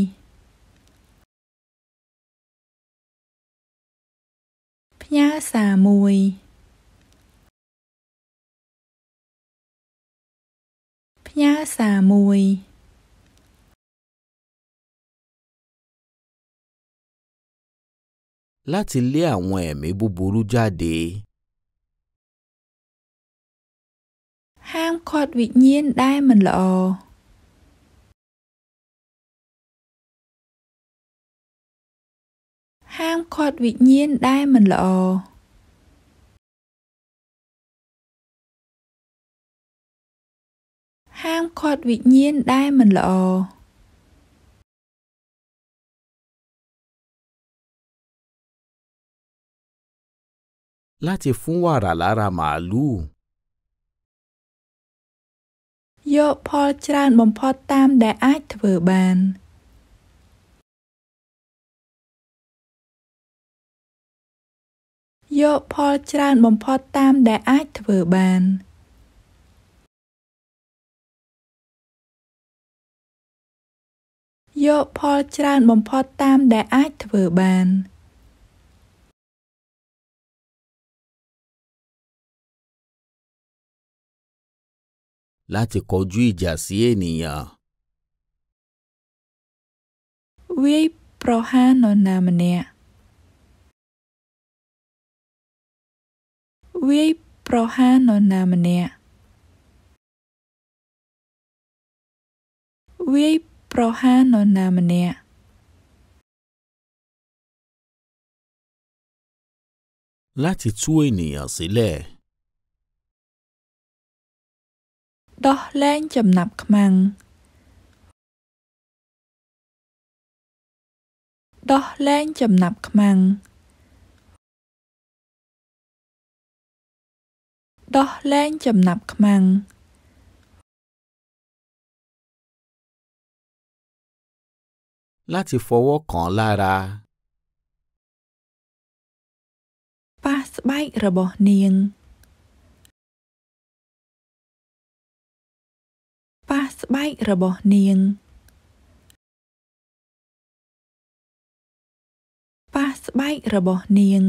nhá xà mùi nhá xà mùi láti lé àwọn ẹ̀mí búburú jáde. Ham khọt vị nhiên đai mình lọ. Ham khọt vị nhiên đai mình lọ. ហាមឃាត់វិញ្ញាណដែលមិនល្អឡាជាហ្វុងវ៉ារ៉ាឡារ៉ាម៉ាលូយកផលច្រើន បំផុតតាម ដែល អាចធ្វើបានយកផលច្រើនបំផុតតាមដែលអាចធ្វើបានយកផលច្រើន បំផុតតាមដែល អាចធ្វើបាន។ láti kọjú ìjà sí ènìyàn. វាយប្រហារនរណាម្នាក់វាយប្រហារនរណាម្នាក់វាយប្រហារនរណាម្នាក់។ láti tú ènìyàn sílẹ̀. ដោះលែងចំណាប់ខ្មាំងដោះលែងចំណាប់ខ្មាំងដោះលែងចំណាប់ខ្មាំង láti fọwọ́ kàn lára. ប៉ះស្បែករបស់នាងប៉ះស្បែករបស់នាងប៉ះស្បែករបស់នាង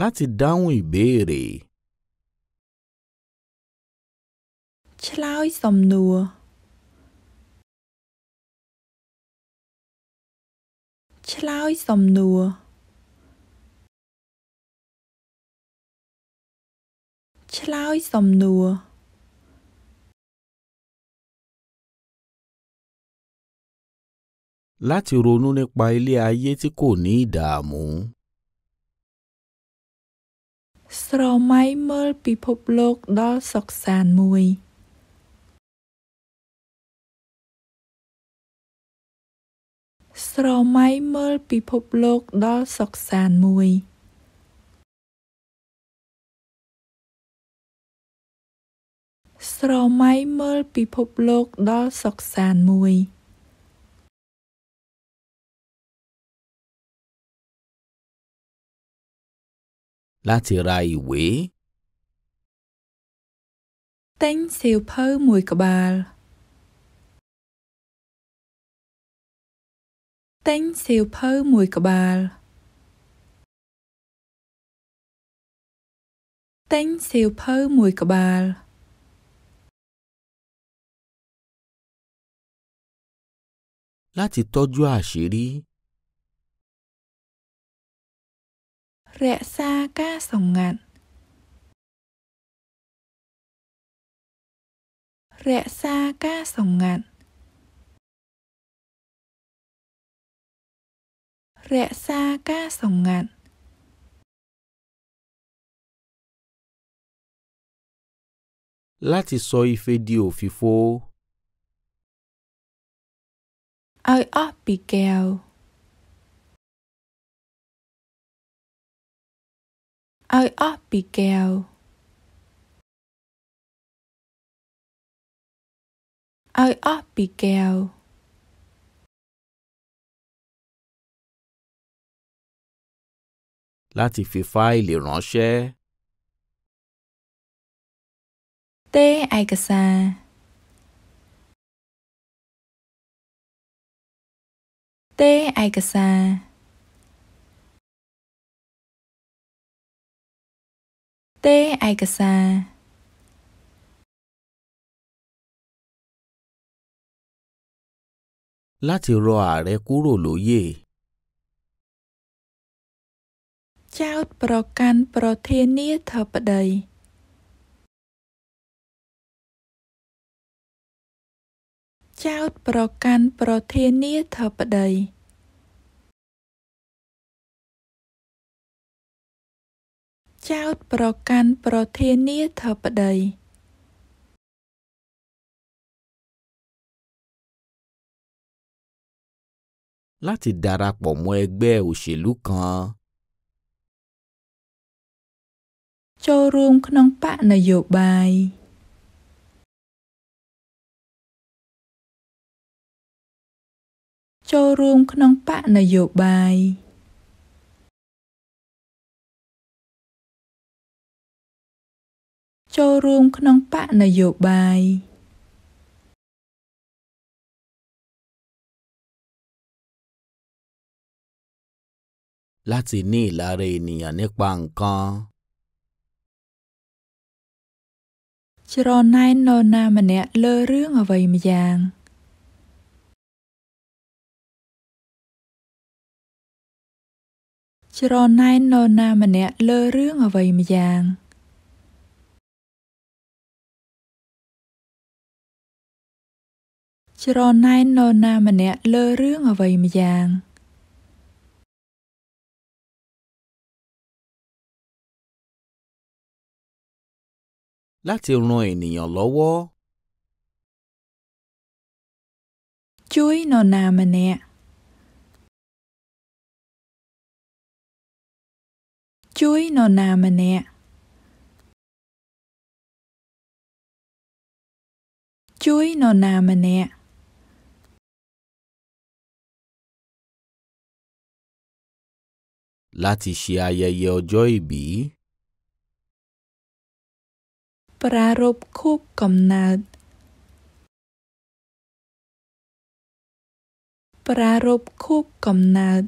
láti dáhùn ìbéèrè ឆ្លើយសំណួរឆ្លើយសំណួរឆ្លើយសំណួរ láti ronú nípa ilé ayé tí kò ní ìdààmú. ស្រមៃមើលពិភពលោក ដល់សុខសាន្តមួយស្រមៃមើលពិភពលោកដល់សុខសាន្តមួយស្រមៃមើលពិភពលោកដល់សុខសាន្តមួយឡាទីរ៉ៃវេតែងសៀវភៅមួយក្បាលទិញសៀវភៅមួយក្បាលទិញសៀវភៅមួយក្បាល láti tọ́jú àṣírí. រក្សាការសម្ងាត់រក្សាការសម្ងាត់ rẽ xa ca sòng ngạn láti sọ ife di òfìfo. Ai ọ́ bì kẹ́o. Ai ọ́ bì kẹ́o. Ai ọ́ bì kẹ́o. láti fi fáìlì ránṣẹ́. Tế Aikasa Tế Aikasa Tế Aikasa Láti rọ ààrẹ kúrò lóyè. ចោទប្រកាន់ប្រធានាធិបតីចោទប្រកាន់ប្រធានាធិបតីចោទប្រកាន់ប្រធានាធិបតី láti darapọ̀ mọ́ ẹgbẹ́ òṣèlú kan ចូលរួមក្នុងបកនយោបាយចូលរួមក្នុងបកនយោបាយចូលរួមក្នុងបកនយោបាយឡាស៊ីនីឡារេនីអានិកបាងកាច្រណែននរណាម្នាក់លើរឿងអ្វីម្យ៉ាងច្រណែននរណាម្នាក់លើរឿងអ្វីម្យ៉ាងច្រណែននរណាម្នាក់លើរឿងអ្វីម្យ៉ាង។ láti ran ènìyàn lọ́wọ́. Chúi nọ nà mà nè. Chúi nọ nà mà nè. Chúi nọ nà mà nè. Láti ṣe ayẹyẹ ọjọ́ ìbí. ปรารบคูบกำเนิดปรารบคูบกำเนิด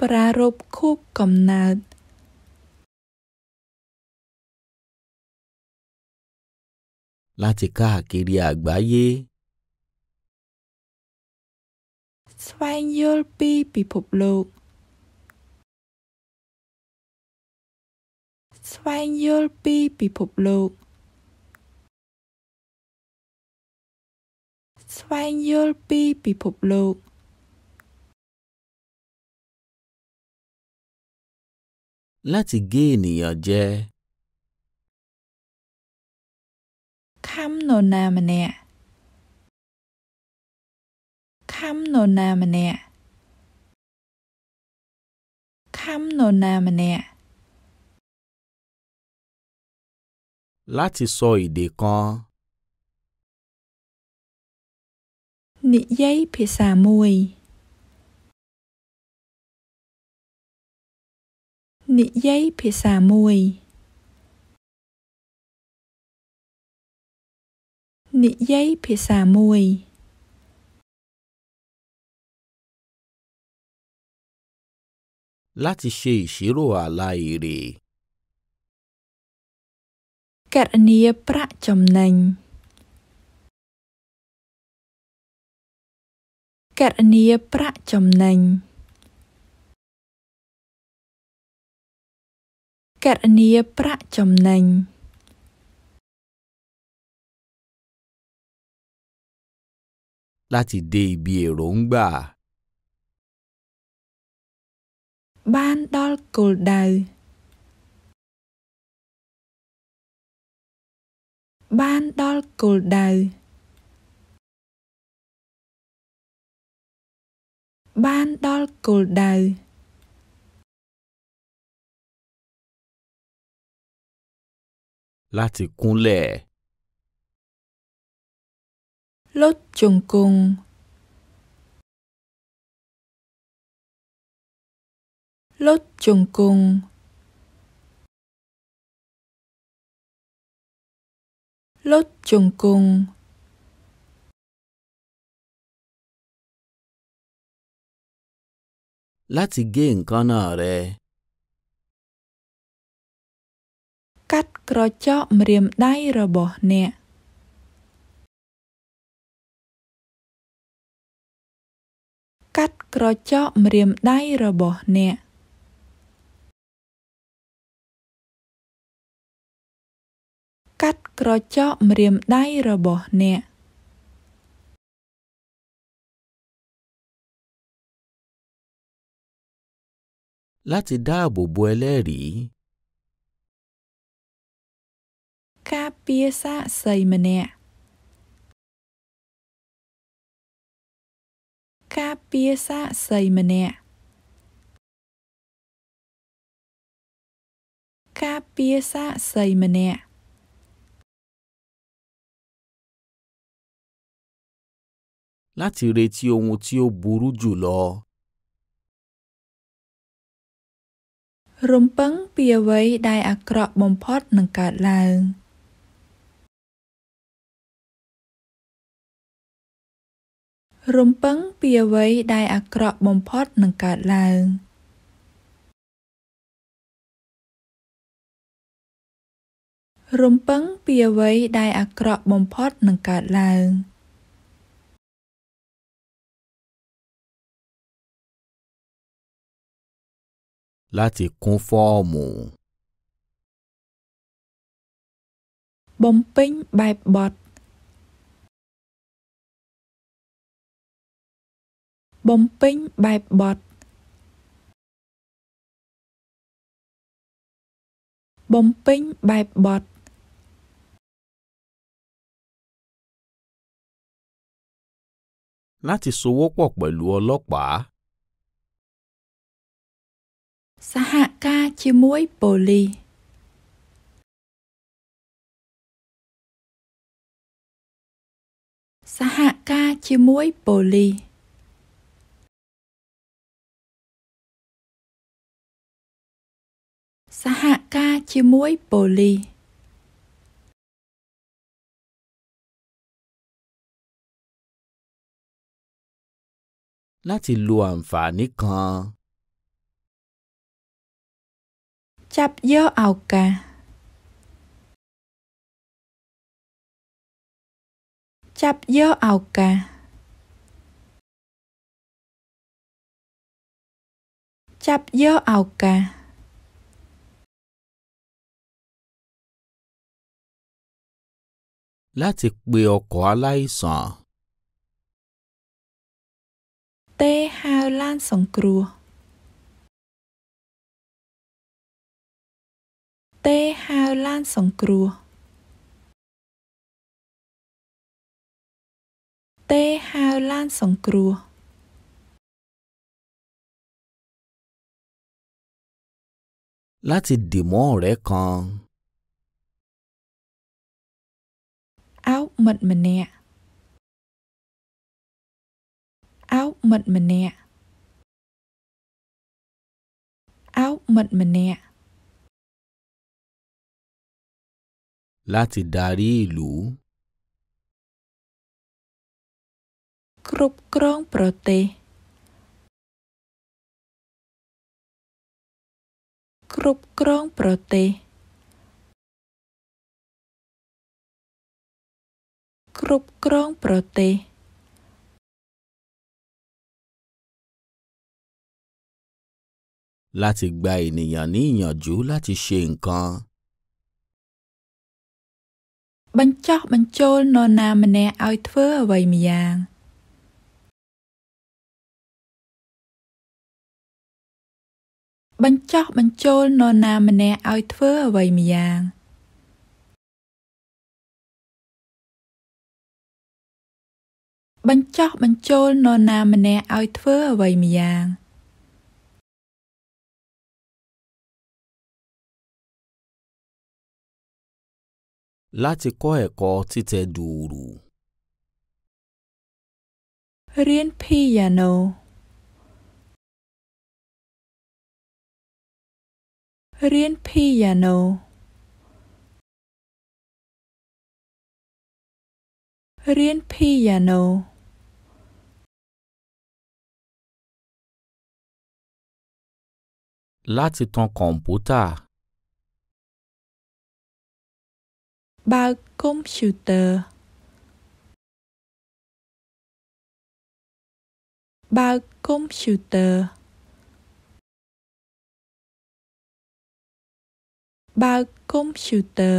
ปรารบคูบกำเนิดลาติกาคิริอักบายสวายยลปีปิภพโลกស្វែងយល់ពីពិភពលោក ស្វែងយល់ពីពិភពលោក láti gé ènìyàn jẹ ខាំនរណាម្នាក់ខាំនរណាម្នាក់ខាំនរណាម្នាក់ láti sọ èdè kan. Nị dây phía xà mùi. Nị dây phía xà mùi. Nị dây phía xà mùi. Láti ṣe ìṣirò àlà èrè. គណនាប្រាក់ចំណេញគណនាប្រាក់ចំណេញគណនាប្រាក់ចំណេញឡាទីដេប៊ីរងបាបានដល់គោលដៅបានដល់គោលដៅបានដល់គោលដៅឡាទីគូនលេលុតជង្គង់លុតជង្គង់លុតជង្គង់ឡាទីហ្គេងកាណារ៉េកាត់ក្រចកម្រាមដៃ របស់ អ្នកកាត់ក្រចកម្រាមដៃរបស់អ្នកកាត់ក្រចកម្រាមដៃរបស់អ្នក láti dáàbò bo ẹlẹ́rìí ការពារសាកសីម្នាក់ការពារសាកសីម្នាក់ការពារសាកសីម្នាក់ láti retí ohun tí ó burú jù lọ. រំពឹងពីអ្វីដែលអាក្រក់បំផុតនឹងកើតឡើងរំពឹងពីអ្វីដែលអាក្រក់បំផុតនឹងកើតឡើងរំពឹងពីអ្វីដែលអាក្រក់បំផុតនឹងកើតឡើង។ láti kún fọ́ọ̀mù. បំពេញបែបបទបំពេញបែបបទបំពេញបែបបទ láti sowọ́pọ̀ pẹ̀lú ọlọ́pàá. សហការជាមួយប៉ូលីសសហការជាមួយប៉ូលីសសហការជាមួយប៉ូលីស láti lo àǹfààní kan chấp chấp chấp dơ dơ dơ ចាប់យកឱកាសចាប់យកឱកាសចាប់យកឱកាស láti quả lai aláìsàn. Tê hao lan sóng krua. ទេហៅឡាន សង្គ្រោះទេហៅឡាន សង្គ្រោះ láti dì mọ́ ọ̀rẹ́ kan. អោបមិត្តម្នាក់អោបមិត្តម្នាក់អោបមិត្តម្នាក់ láti darí ìlú. គ្រប់គ្រងប្រទេសគ្រប់គ្រងប្រទេសគ្រប់គ្រងប្រទេសឡាទីក្បៃនីយ៉ានីញ៉ាជូឡាទីឈេងកាបញ្ចោះបញ្ចូលនរណាម្នាក់ឲ្យធ្វើអ្វីម្យ៉ាងបញ្ចោះបញ្ចូលនរណាម្នាក់ឲ្យធ្វើអ្វីម្យ៉ាងបញ្ចោះបញ្ចូលនរណាម្នាក់ឲ្យធ្វើអ្វីម្យ៉ាង láti kọ́ ẹ̀kọ́ títẹ̀ dùùrù. เรียนพิยาโน เรียนพิยาโนเรียนพิยาโน láti tan kọ̀ǹpútà. ba computer ba computer ba computer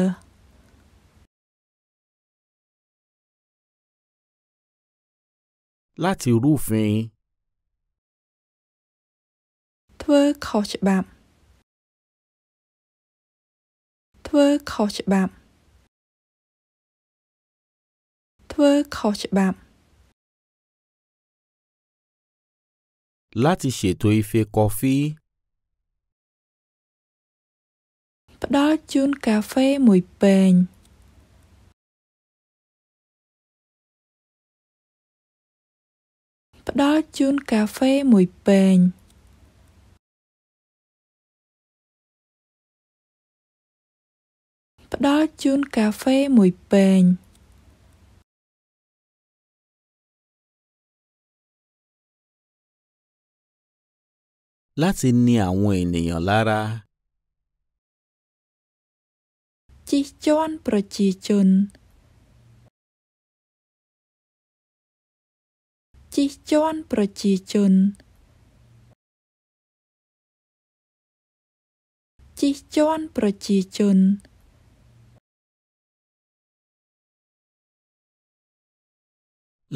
láti rúfin. ធ្វើខុសច្បាប់ធ្វើខុសច្បាប់ធ្វើខុសច្បាប់ láti ṣètò ife kọfí ផ្ដល់ជូនកាហ្វេមួយពែងផ្ដល់ជូនកាហ្វេមួយពែងផ្ដល់ជូនកាហ្វេមួយពែង láti ni àwọn ènìyàn lára. Chích chón ប្រជាជន Chích chón ប្រជាជន Chích chón ប្រជាជន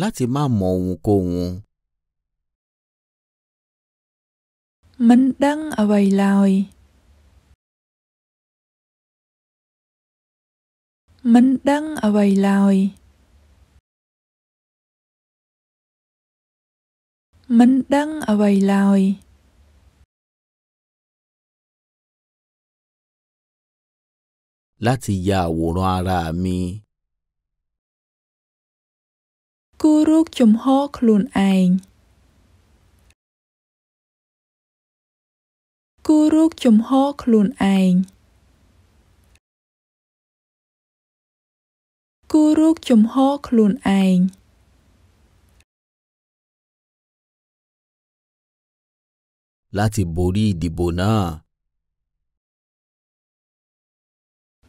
láti má mọ ohunkóhun. មិនដឹងអ្វីឡើយមិនដឹងអ្វីឡើយមិនដឹងអ្វីឡើយឡាទីយ៉ាវរ៉ារ៉ាមីគូរូកជំហរខ្លួនឯងគូរោគជំហរខ្លួនឯងគូរោគជំហរខ្លួនឯងឡាទីបូរីឌីបូណា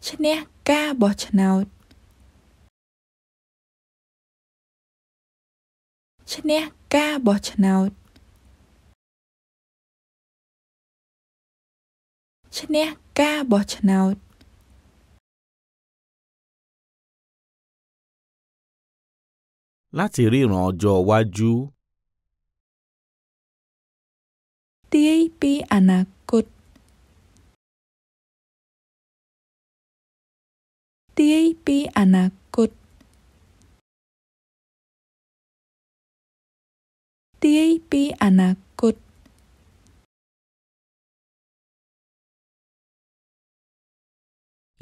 ឈ្នះការបោះឆ្នោតឈ្នះការបោះឆ្នោតឈ្នះការបោះឆ្នោត láti ríran ọjọ́ iwájú. ទាយពីអនាគតទាយពីអនាគតទាយពីអនាគត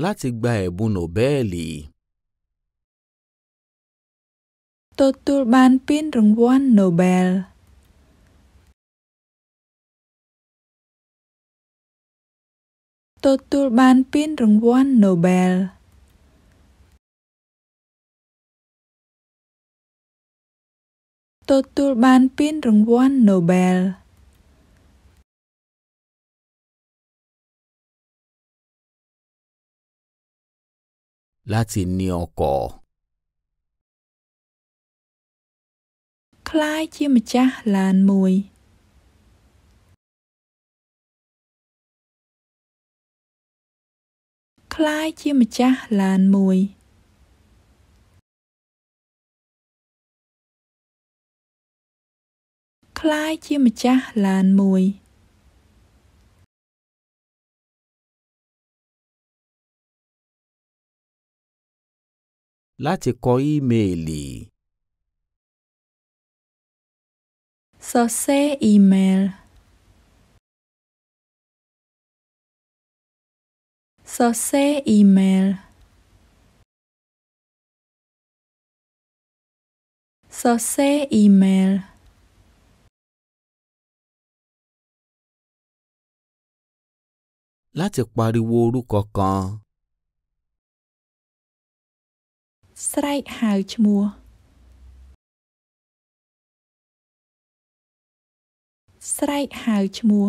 láti gba ẹ̀bùn Nobẹ́ẹ̀lì. ទទួលបានពានរង្វាន់ Nobel ban pin ទទួលបានពានរង្វាន់ Nobel ban pin ទទួលបានពានរង្វាន់ Nobel láti ní ọkọ̀. คล้ายជាម្ចាស់ឡានមួយคล้ายជាម្ចាស់ឡានមួយคล้ายជាម្ចាស់ឡានមួយ láti kọ ímeèlì. Sọ sé email. Sọ sé email. Sọ sé email. Láti pariwo orúkọ kan. ស្រែកហៅឈ្មោះស្រែកហៅឈ្មោះ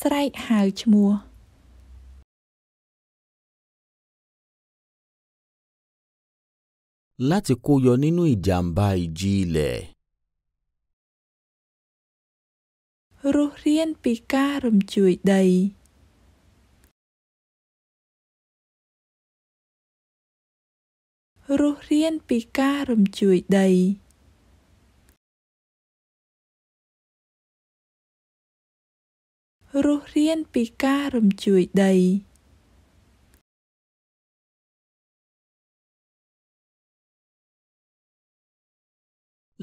ស្រែកហៅឈ្មោះឡាតិគូយោនីនុយចាំបាយជីលេរស់រៀនពីការរំជួយដីរស់រានពីការរំជួយដីរស់រានពីការរំជួយដី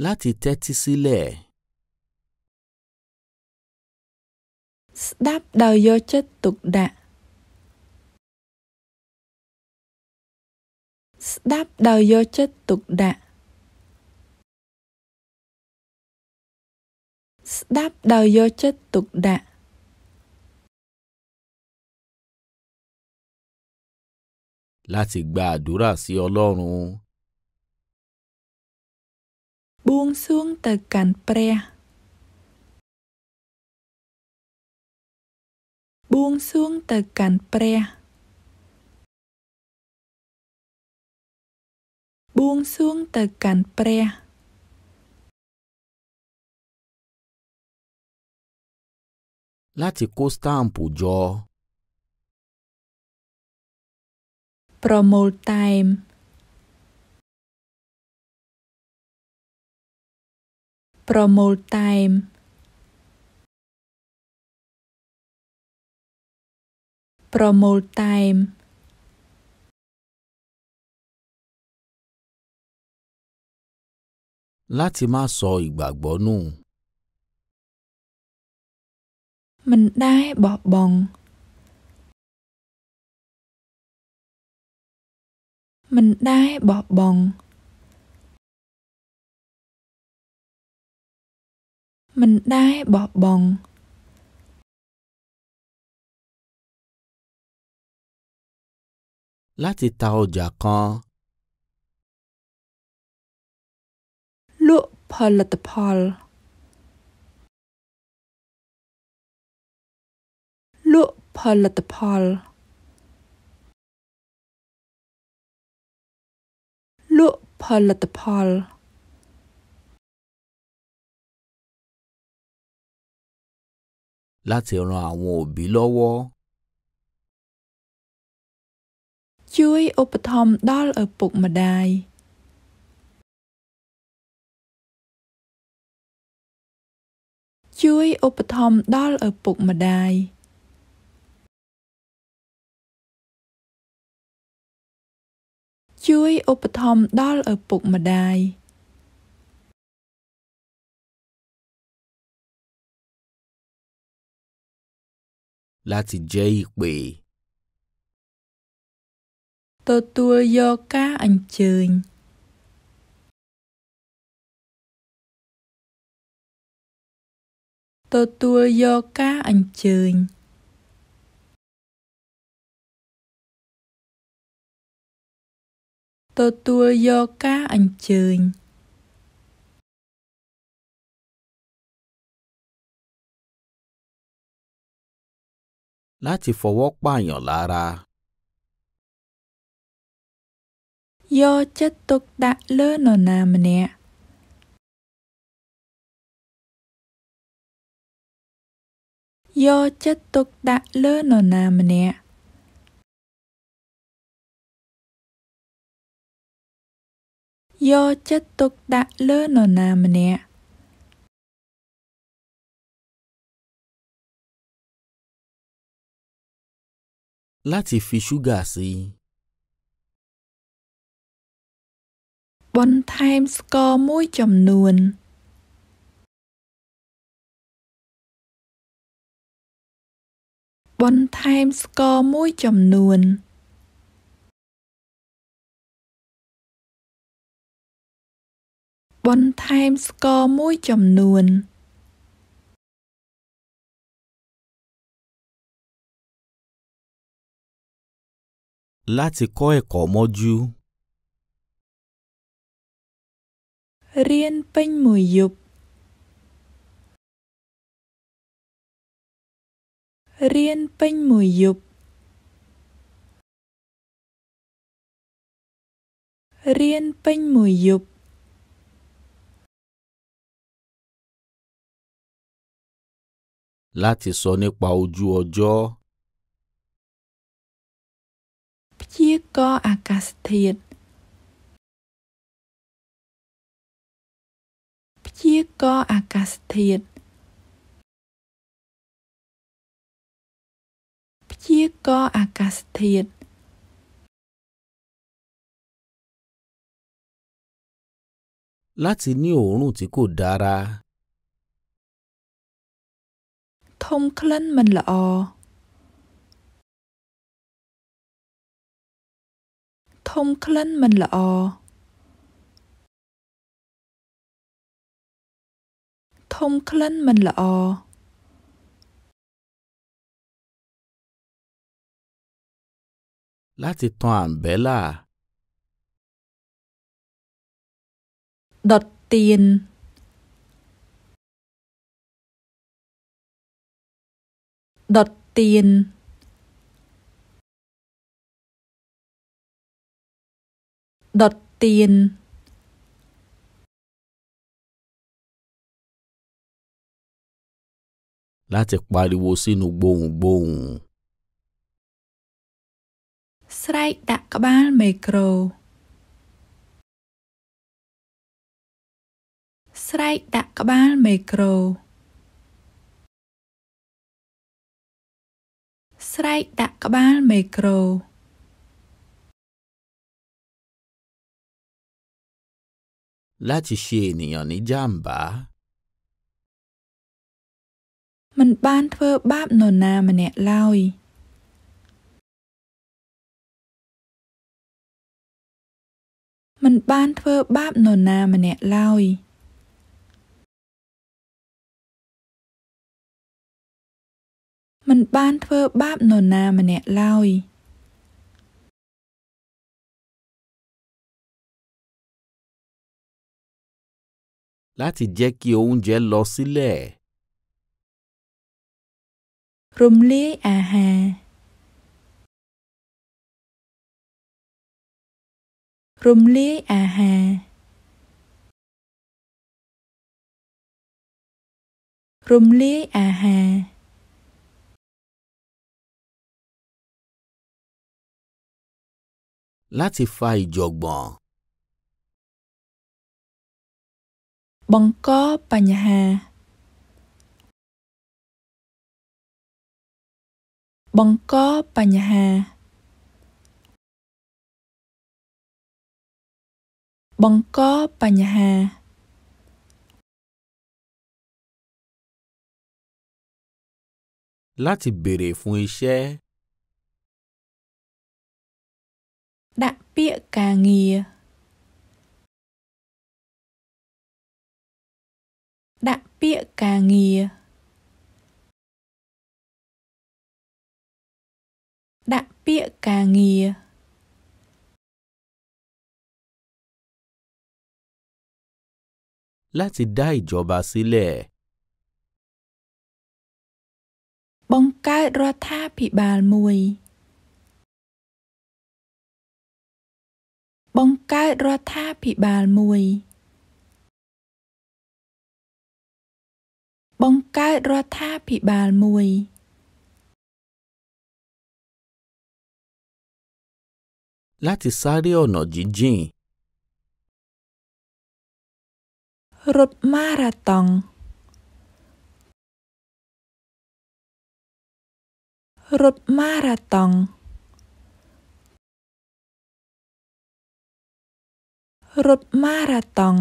ឡាទីតេទីស៊ីលេស្ដាប់ដោយយកចិត្តទុកដាក់ស្ដាប់ដោយយកចិត្តទុកដាក់ស្ដាប់ដោយយកចិត្តទុកដាក់ láti gba àdúrà sí Ọlọ́run. បួងសួងទៅកាន់ព្រះបួងសួងទៅកាន់ព្រះបួងសួងទៅកាន់ព្រះឡាទីកូស្តាអំពូជោប្រមូលតែមប្រមូលតែមប្រមូលតែម láti má sọ ìgbàgbọ́ nù. Mình đái bỏ bòng. Mình đái bỏ bòng. Mình đái bỏ bòng. Láti ta ọjà kan. ลุผลตภัณลุผลตภัณลุผลตภัณลาเจ้าหน้าวบิลวัวช่วยอุปถัมภ์ดอลเอปุกมาได้ជួយឧបត្ថម្ភដល់ឪពុកម្ដាយ។ជួយឧបត្ថម្ភដល់ឪពុកម្ដាយឡាទី JB ទទួលយកការអញ្ជើញទទួលយកការអញ្ជើញទទួលយកការអញ្ជើញឡាជីហ្វវកបាយឡារ៉ាយកចិត្តទុកដាក់លើនរណាម្នាក់យកចិត្តទុកដាក់លើនរណាម្នាក់យកចិត្តទុកដាក់លើនរណាម្នាក់ láti fi ṣúgà sí i. បន្ថែម ស្ករមួយចំនួនបន្ថែមស្ករមួយចំនួនបន្ថែមស្ករមួយចំនួនឡាទីកយកមជូរៀនពេញមួយយប់រៀនពេញមួយយប់រៀនពេញមួយយប់ láti sọ nípa ojú ọjọ́ ព្យាករអាកាសធាតុព្យាករអាកាសធាតុព្យាករណ៍អាកាសធាតុ láti ní òórùn tí kò dára. ធំក្លិន មិន ល្អធំក្លិន មិន ល្អធំក្លិនមិន ល្អ La ti toan be la. Dot ti en. Dot ti en. Dot ti en. La ti kwa li wo si nou bon bon. ស្រែកដាក់ក្បាលមេក្រូ ស្រែកដាក់ក្បាលមេក្រូស្រែកដាក់ក្បាលមេក្រូឡាជីឈីនីយ៉ានីយ៉ាំបាមិនបានធ្វើបាបនរណាម្នាក់ឡើយ។មិនបានធ្វើបាបនរណាម្នាក់ឡើយ។មិនបានធ្វើបាបនរណាម្នាក់ឡើយឡាទីជេគីអូនជេឡូស៊ីលេរំលាយអាហាររំលាយអាហាររំលាយអាហារ láti fa ìjọ̀gbọ̀n បង្កបញ្ហា បង្កបញ្ហាបង្កបញ្ហា láti béèrè fún iṣẹ́. ដាក់ពាក្យការងារ ដាក់ពាក្យការងារដាក់ពាក្យការងារ láti dá ìjọba sílẹ̀. Bong káy ratha phì bàl mùi. Bong káy ratha phì bàl mùi. Bong káy ratha phì bàl mùi. láti sáré ọ̀nà jíjìn. รถมาราตองรถมาราตองรถมาราตอง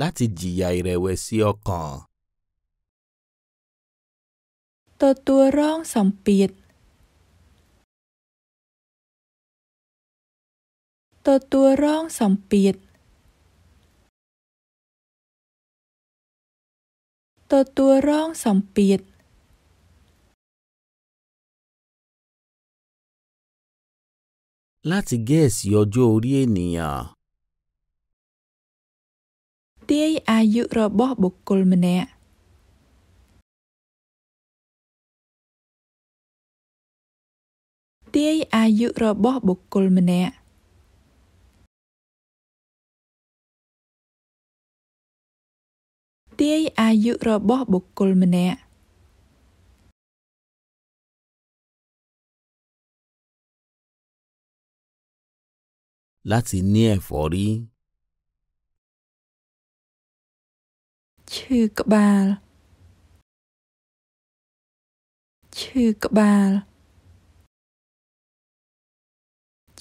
ล á ติจ ì ยายเรเวซิโอคอ à ตัวตัวร้องสัมปียดទទួលរងសម្ពាធទទួលរងសម្ពាធ láti gẹ̀ẹ́sì ọjọ́ orí ènìyàn. ទាយអាយុរបស់ បុគ្គលម្នាក់ទាយអាយុរបស់ បុគ្គលម្នាក់ទាយអាយុរបស់បុគ្គលម្នាក់ láti ní ẹ̀fọ́rí. ឈឺក្បាលឈឺក្បាល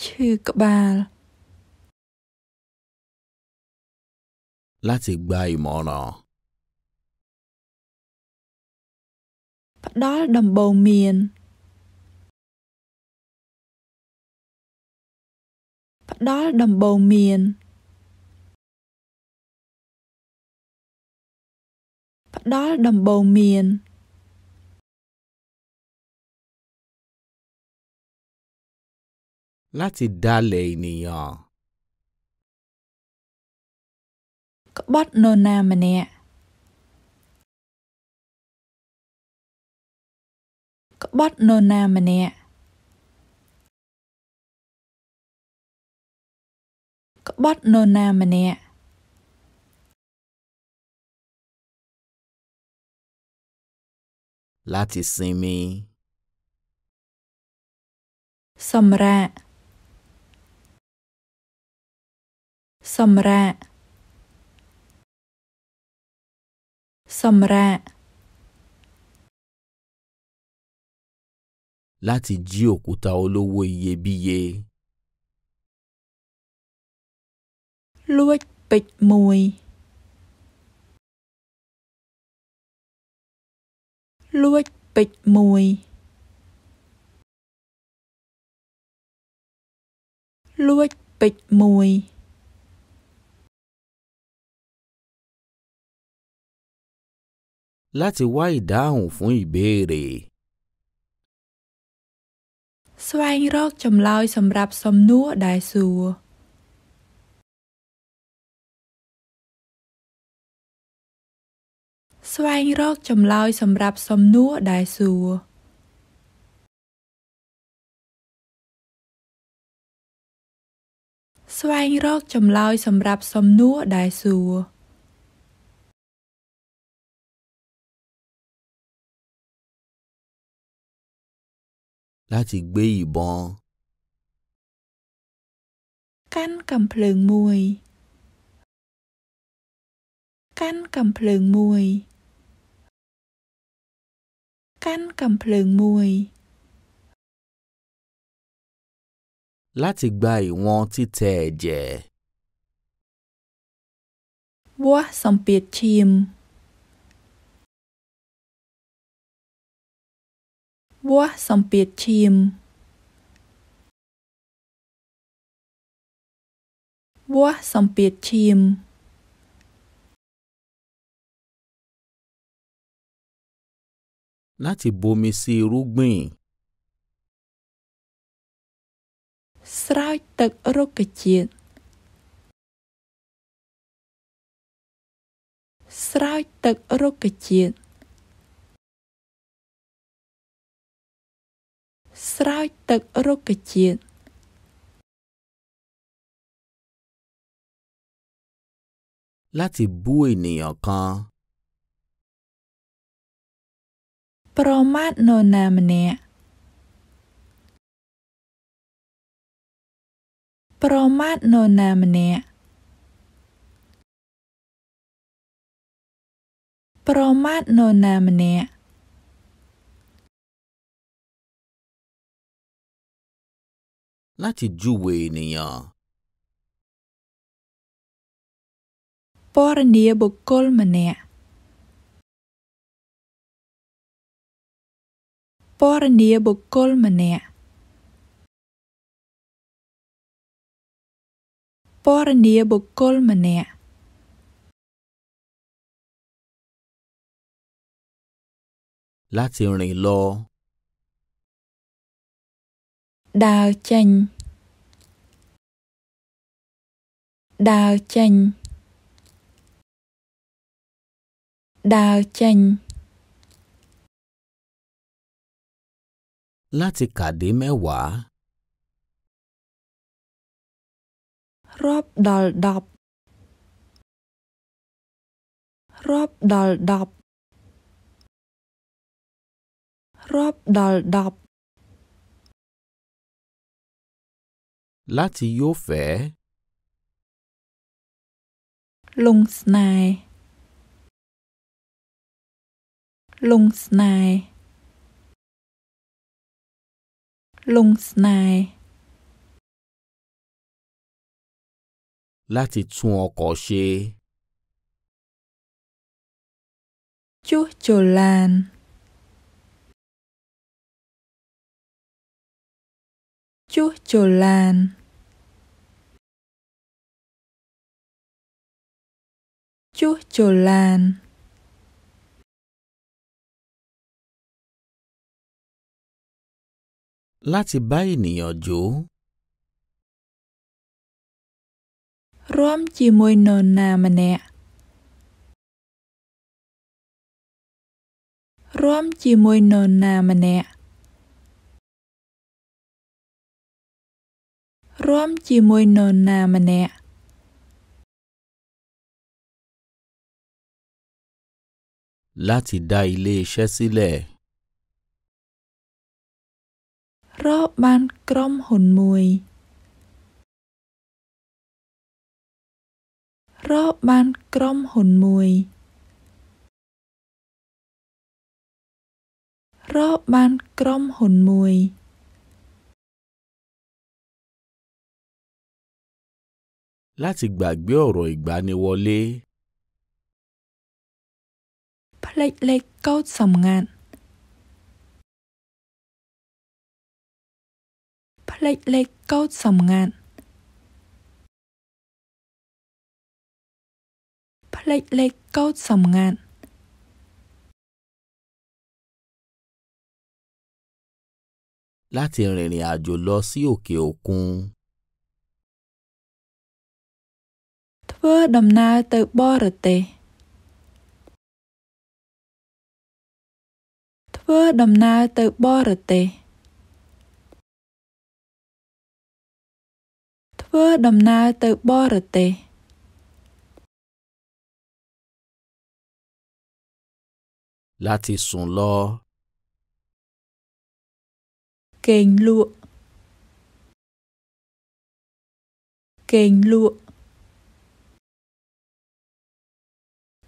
ឈឺក្បាល láti gba ìmọ̀ràn. ដល់ដំបូន្មានផ្ដល់ដំបូន្មានផ្ដល់ដំបូន្មាន láti dálẹ̀ ènìyàn. ក្បត់នរណាម្នាក់ក្បត់នរណាម្នាក់ក្បត់នរណាម្នាក់ឡាទីស៊ីមីសម្រាកសម្រាកសម្រាក láti jí òkúta olówó iyebíye. លួចពេជ្រមួយលួចពេជ្រមួយលួចពេជ្រមួយ láti wá ìdáhùn fún ìbéèrè. ស្វែងរកចម្លើយសម្រាប់សំណួរដែលសួរ។ស្វែងរកចម្លើយសម្រាប់សំណួរដែលសួរស្វែងរកចម្លើយសម្រាប់សំណួរដែលសួរ láti gbé ìbọn. Căn cầm phlegn mùi. Căn cầm phlegn mùi. Căn cầm phlegn mùi. Láti gba ìwọ̀n títẹ̀ ẹ̀jẹ̀. Wá sọ̀mpiẹ̀t chìm. វាស់សម្ពាធឈាមវាស់សម្ពាធឈាម láti bomi sí irúgbìn ស្រោចទឹករុក្ខជាតិស្រោចទឹករុក្ខជាតិស្រោចទឹករុក្ខជាតិ láti bú ènìyàn kan ប្រមាថនរណាម្នាក់ប្រមាថនរណាម្នាក់ប្រមាថនរណាម្នាក់ láti júwe ènìyàn. ពណ៌នាបុគ្គលម្នាក់ពណ៌នាបុគ្គលម្នាក់ពណ៌នាបុគ្គលម្នាក់ឡាជានីឡ đào chanh đào chanh đào chanh láti mẹ quả. rọ́b đọl đọc rọ́b đọl đọc rọ́b đọl đọc láti Jófè. Lungsnæ. Lungsnæ. Lungsnæ. Láti tún ọkọ̀ ṣe. Chúa Chồ Lan. ជួសជុលឡានជួសជុលឡានឡាទីបៃនីយជូរួមជាមួយនរណាម្នាក់រួមជាមួយនរណាម្នាក់រាំជាមួយនរណាម្នាក់ឡាទីដៃលេសេស៊ីលេរកបាន ក្រុមហ៊ុនមួយរកបាន ក្រុមហ៊ុនមួយរកបាន ក្រុមហ៊ុនមួយ láti gbàgbé ọ̀rọ̀ ìgbaniwọlé. Plec lệch câu sầm ngạn. Plec lệch câu sầm ngạn. Plec lệch câu sầm ngạn. Láti rìnrìn àjò lọ sí òkè òkun. ធ្វើ ដំណើរ ទៅបរទេស ធ្វើដំណើរទៅបរទេសធ្វើដំណើរទៅបរទេសឡាទីសុនឡកេងលក់កេងលក់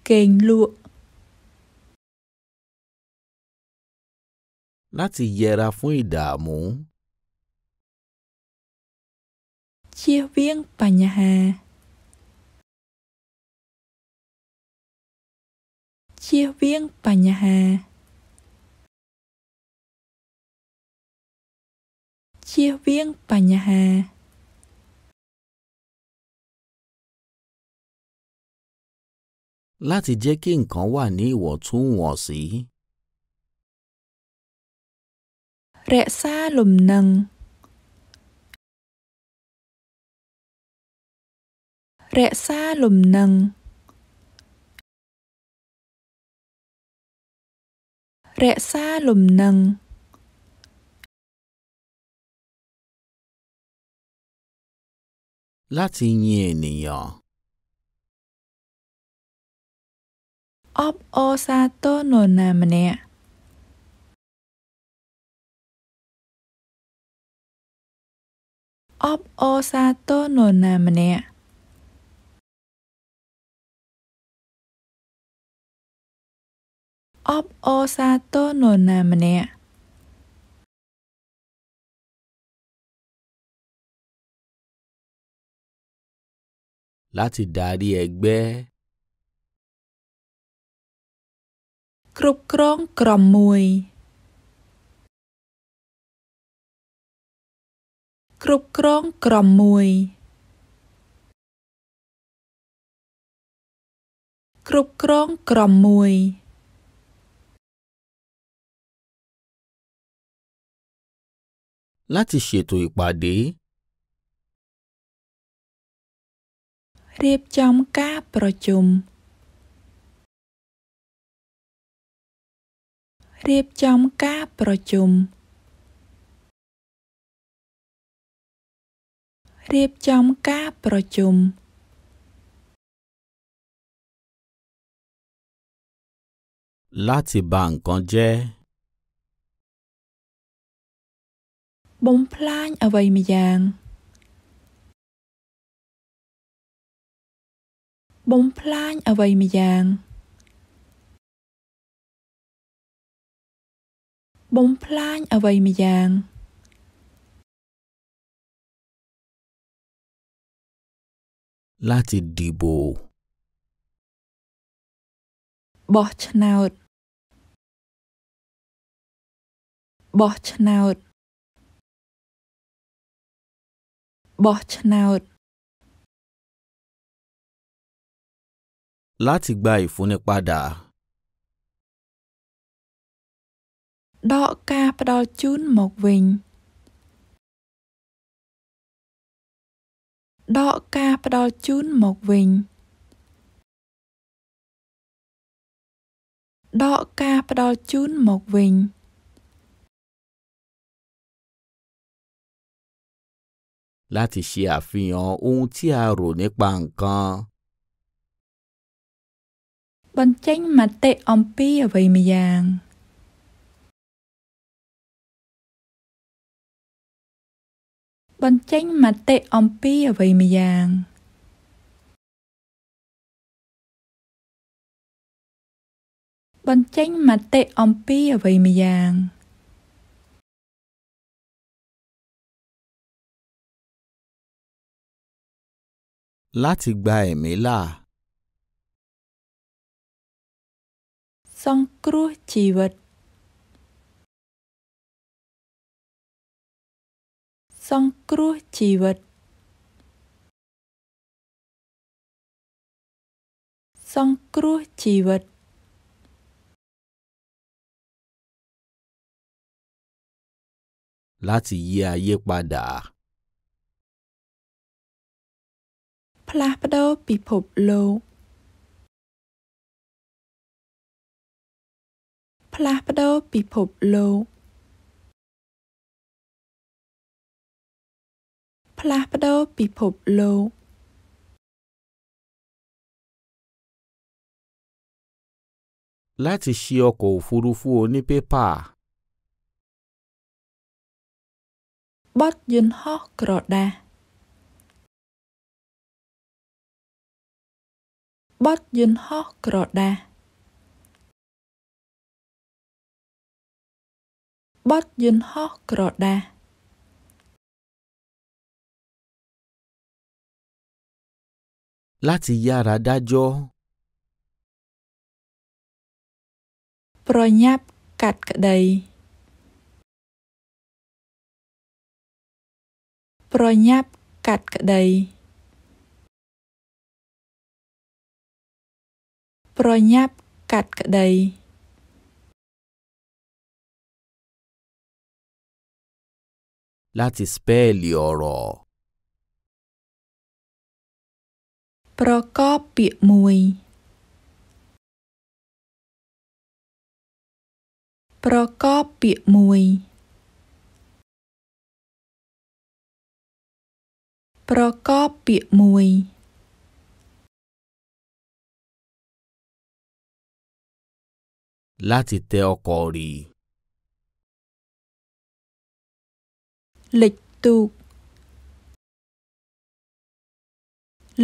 kênh lụa. Láti yẹra fún ìdààmú. Chia viên nhà hà. Chia viên nhà hà. Chia viên nhà hà. láti jẹ́ kí nǹkan wà ní ìwọ̀ntúnwọ̀nsí. Rẹ xa lùm nâng. Rẹ xa lùm nâng. Rẹ xa lùm nâng. Láti yin ènìyàn. អបអរសាទរនរណាម្នាក់អបអរសាទរនរណាម្នាក់អបអរសាទរនរណាម្នាក់ láti darí ẹgbẹ́ គ្រប់គ្រង ក្រុមមួយគ្រប់គ្រងក្រុមមួយគ្រប់គ្រងក្រុមមួយឡាទីជាទុយបាទីរៀបចំការ ប្រជុំរៀបចំការប្រជុំរៀបចំការប្រជុំ láti bà nǹkan jẹ́ បំផ្លាញអ្វីម្យ៉ាងបំផ្លាញអ្វីម្យ៉ាងបំផ្លាញ អ្វីម្យ៉ាងឡាទីឌីបូបោះឆ្នោតបោះឆ្នោតបោះឆ្នោត láti gba ìfúnni padà ដកការផ្ដល់ជូនមកវិញដកការផ្ដល់ជូនមកវិញដកការផ្ដល់ជូនមកវិញ láti ṣe àfihàn ohun tí a rò nípa nǹkan បញ្ចេញមតិអំពីអ្វីម្យ៉ាងបញ្ចេញមតិអំពីអ្វីម្យ៉ាង។បញ្ចេញមតិអំពីអ្វីម្យ៉ាងឡាទីក្បែមេឡា សង្គ្រោះជីវិតសង្គ្រោះជីវិតសង្គ្រោះជីវិត láti yí ayé padà ផ្លាស់ប្ដូរពិភពលោកផ្លាស់ប្ដូរពិភពលោកផ្លាស់ប្តូរពិភពលោក láti ṣe ọkọ̀ òfurufú oní pépà. បត់យន្តហោះក្រដាសបត់យន្តហោះក្រដាសបត់យន្តហោះក្រដាស láti yára dájọ́. Proyap kat kedai. Proyap kat kedai. Proyap kat kedai. Láti spẹ́ẹ̀lì ọ̀rọ̀. ប្រកបពាក្យមួយប្រកបពាក្យមួយប្រកបពាក្យមួយ拉吉德អកូរី លិចទូក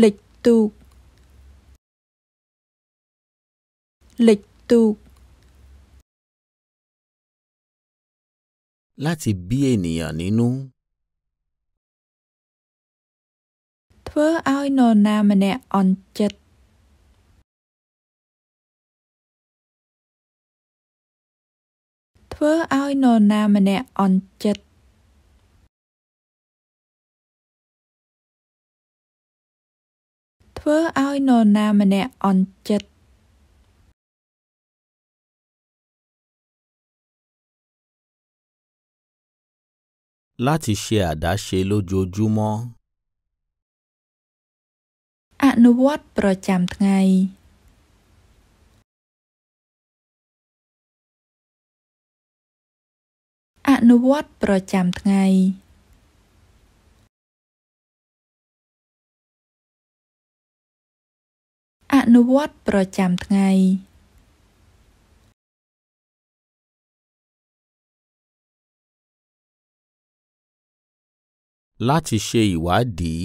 លិចទូកលិចទូក láti bí ènìyàn nínú ធ្វើឲ្យនរណាម្នាក់អន់ចិត្តធ្វើឲ្យនរណាម្នាក់អន់ចិត្តធ្វើឲ្យនរណា ម្នាក់អន់ចិត្ត láti ṣe àdáṣe lójoojúmọ́. អនុវត្តប្រចាំថ្ងៃអនុវត្តប្រចាំថ្ងៃនុវត្តប្រចាំថ្ងៃ láti ṣe ìwádìí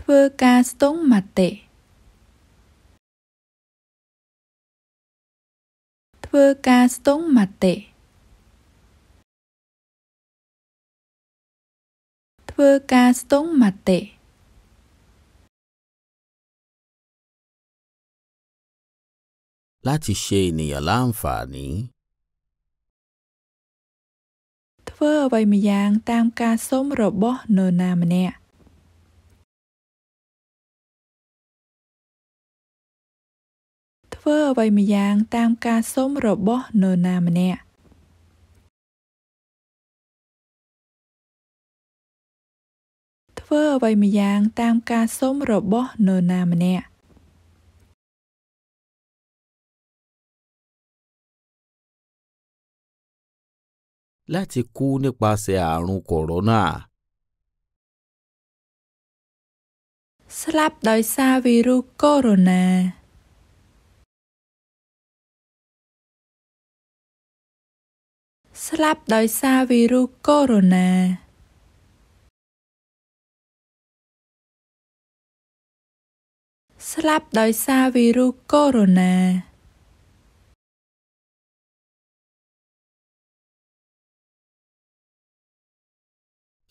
ធ្វើការស្ទង់មតិធ្វើការស្ទង់មតិធ្វើការស្ទង់មតិ láti ṣe ènìyàn láǹfààní. ធ្វើអ្វីម្យ៉ាងតាមការសុំរបស់នរណាម្នាក់ធ្វើអ្វីម្យ៉ាងតាមការសុំរបស់នរណាម្នាក់ធ្វើអ្វីម្យ៉ាងតាមការសុំរបស់នរណាម្នាក់ láti kú nípasẹ̀ àrùn kòrónà. Slap ដោយសារវីរុសកូវីដ -19 ស្លាប់ដោយសារវីរុសកូវីដ -19 ស្លាប់ដោយសារវីរុសកូវីដ -19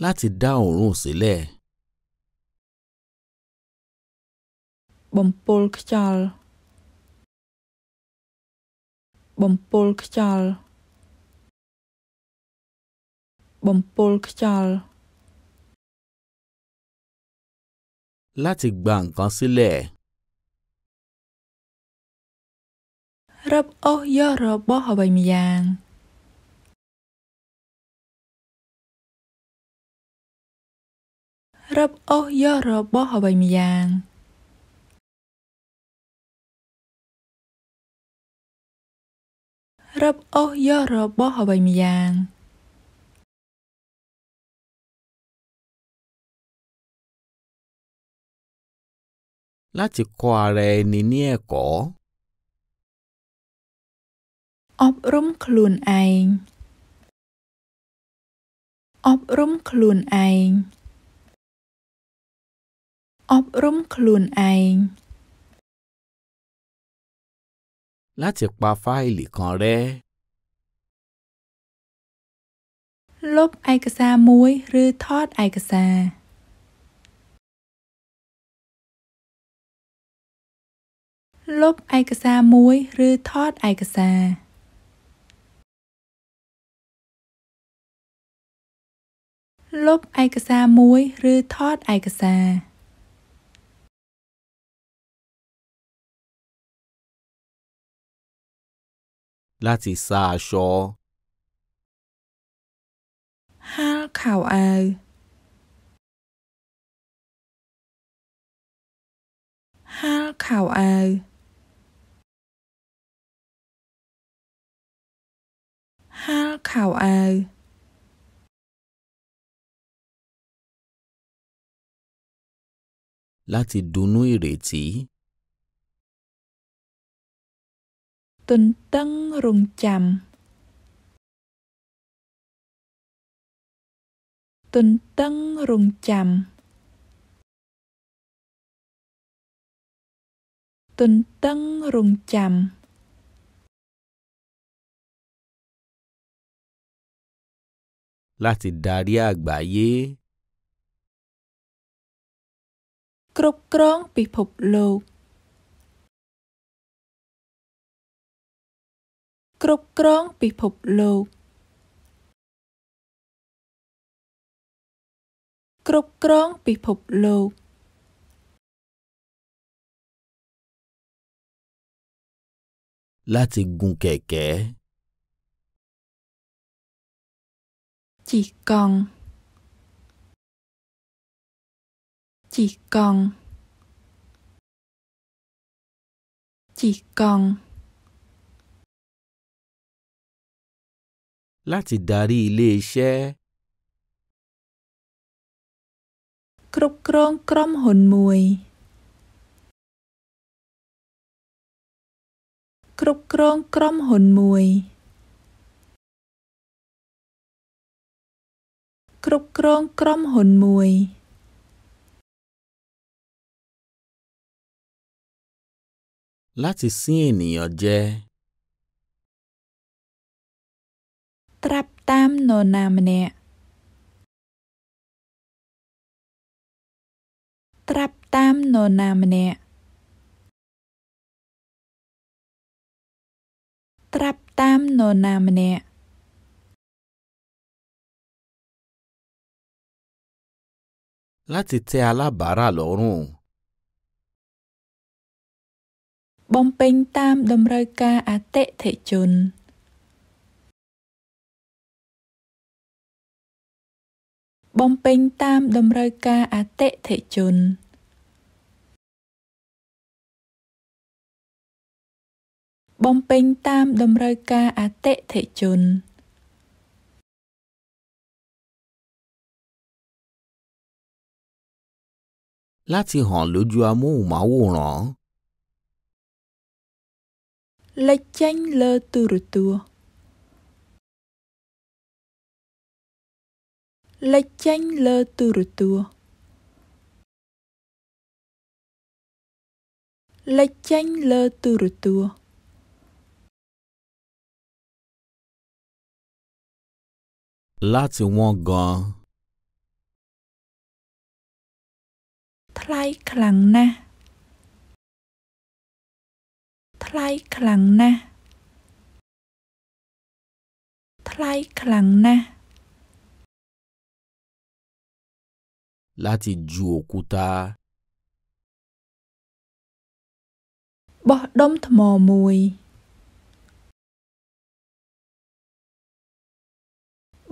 láti dá òórùn sílẹ̀. បំពុលខ្យល់បំពុលខ្យល់បំពុលខ្យល់ láti gba nǹkan sílẹ̀. Rab ó yọ rọ bó hò bày mì yàng. រឹបអូសយករបស់អ្វីម្យ៉ាង។ rấp ô yo rô bó hò bày miang. Lá chỉ quà rè nì nia cổ. Ọp rúm khlùn anh. Ọp rúm khlùn anh. อบรมคลุนไอลาจะปาไฟลีคอนเรลบไอกระซามุ้ยหรือทอดไอกระซาลบไอกระซามุ้ยหรือทอดไอกระซาลบไอกระซามุ้ยหรือทอดไอกระซา láti sá aṣọ. Hal khảo ai. Hal khảo ai. Hal khảo ai. Láti dùnnú ìrètí. ទន្ទឹងរង់ចាំទន្ទឹង រង់ចាំទន្ទឹងរង់ចាំឡាសិដារីអាក្បាយេគ្រប់គ្រងពិភពលោកគ្រប់គ្រងពិភពលោកគ្រប់គ្រងពិភពលោកឡាទីគូកែកែជីកង់ជីកង់ជីកង់ láti darí ilé-iṣẹ́. គ្រប់គ្រងក្រុមហ៊ុនមួយគ្រប់គ្រងក្រុមហ៊ុនមួយគ្រប់គ្រងក្រុមហ៊ុនមួយឡាទីស៊ីនីយ៉ូជេត្រាប់តាមនរណាម្នាក់ត្រាប់តាមនរណាម្នាក់ត្រាប់តាមនរណាម្នាក់ឡាទីទេឡាបារ៉ាឡូរូបំពេញតាមតម្រូវការអតិថិជនបំពេញតាមតម្រូវការអតិថិជន។បំពេញតាមតម្រូវការអតិថិជន láti hàn lójú amóhùnmáwòrán លេចចេញលើទូរទស្សន៍លេចចេញលើទូរទស្សន៍លេចចេញលើទូរទស្សន៍ láti wọ́n gan-an ថ្លៃខ្លាំងណាស់ថ្លៃខ្លាំងណាស់ថ្លៃខ្លាំងណាស់ láti ju òkúta. bọ́ dọ́m tmọ̀ mùi.